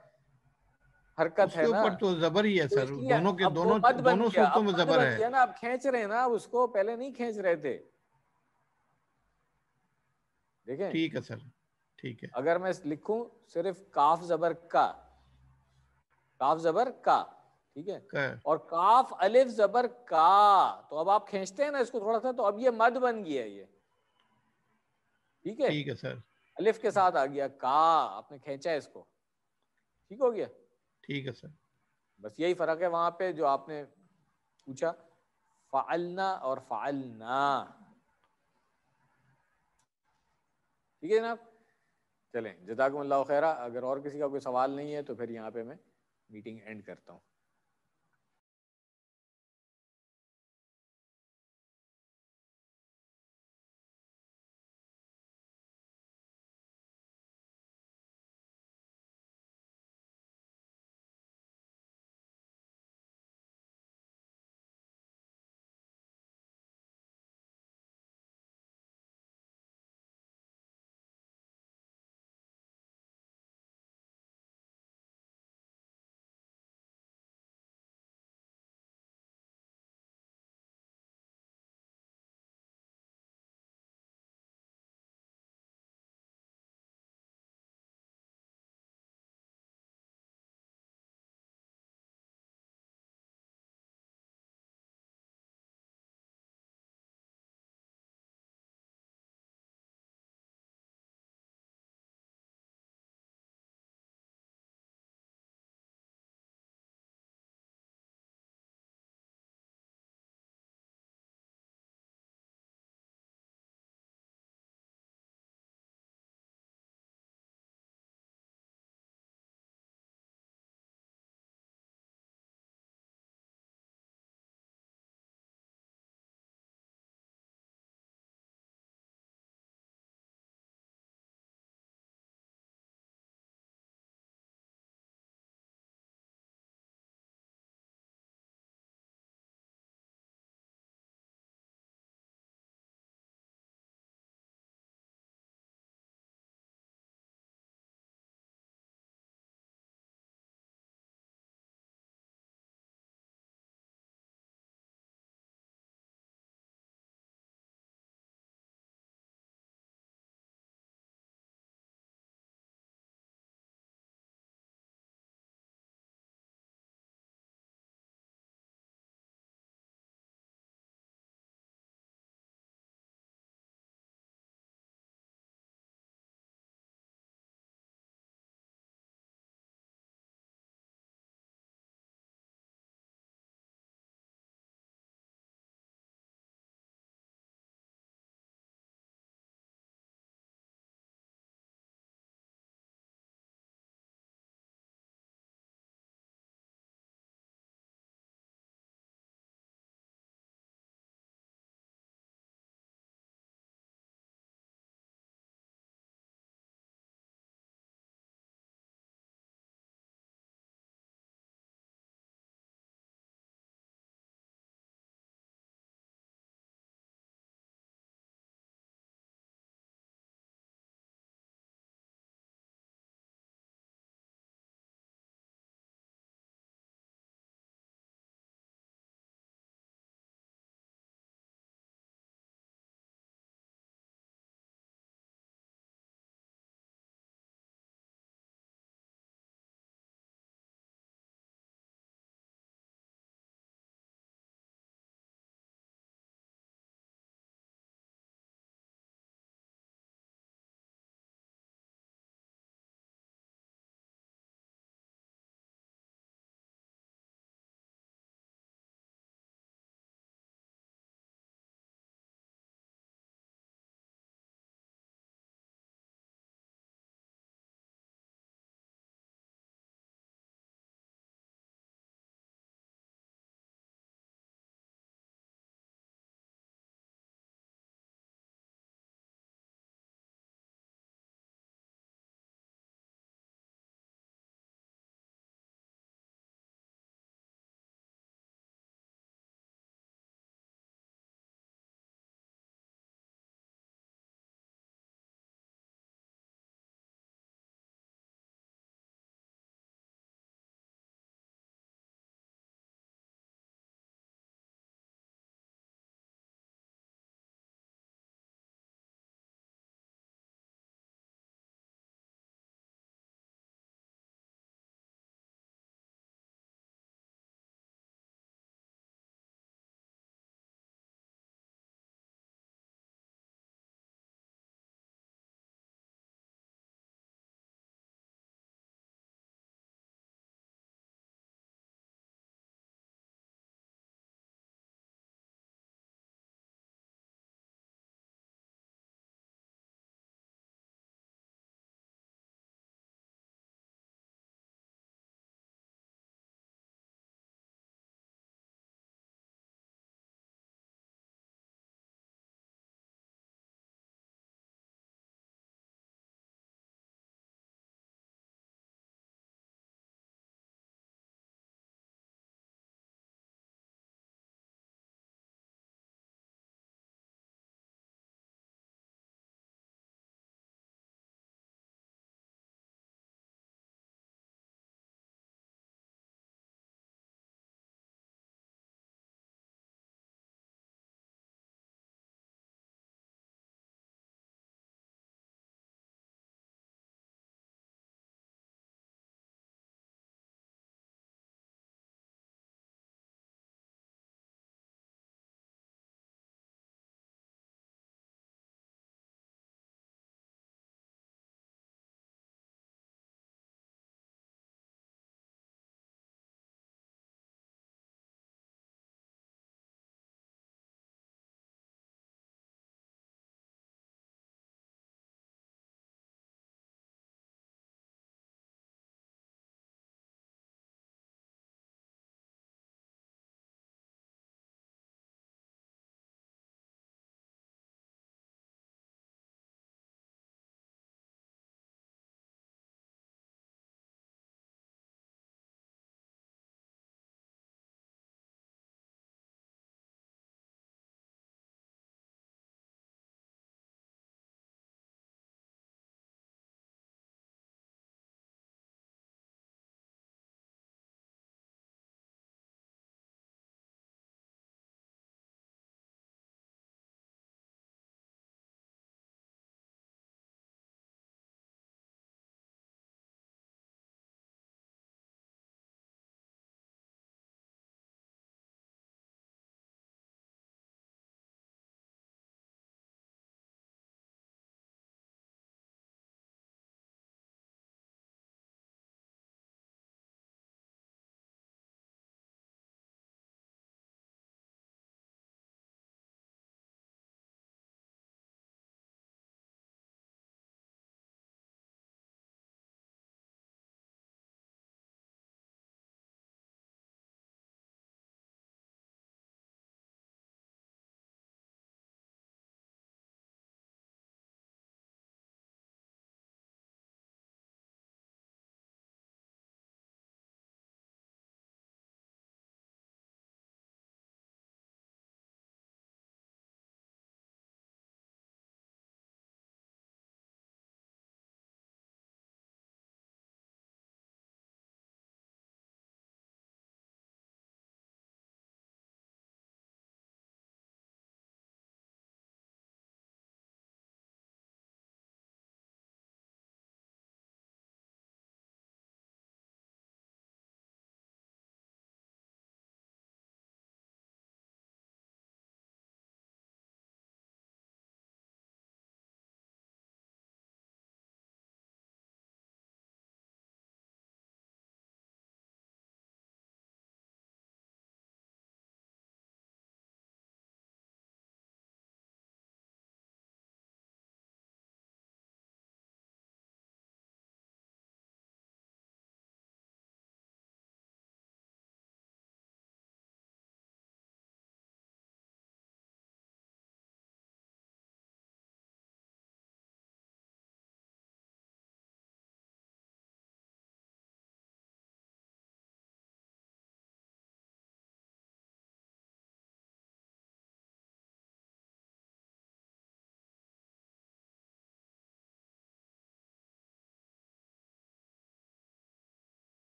हरकत है ना तो जबर ही है तो सर दोनों के दोनों दोनों सूरतों में जबर है ना आप खींच रहे हैं ना उसको पहले नहीं खींच रहे थे देखें ठीक है सर ठीक है अगर मैं लिखूं सिर्फ काफ जबर का काफ जबर का ठीक है हाँ। और काफ अलिफ जबर का तो अब आप खींचते हैं ना इसको थोड़ा सा तो अब ये मद बन गया ये ठीक है ठीक है सर अलिफ के साथ आ गया का आपने खींचा इसको ठीक हो गया ठीक है सर बस यही फर्क है वहां पे जो आपने पूछा फालना और फालना ठीक है जनाब चलें जदाकमल्ला खैरा अगर और किसी का कोई सवाल नहीं है तो फिर यहाँ पे मैं मीटिंग एंड करता हूँ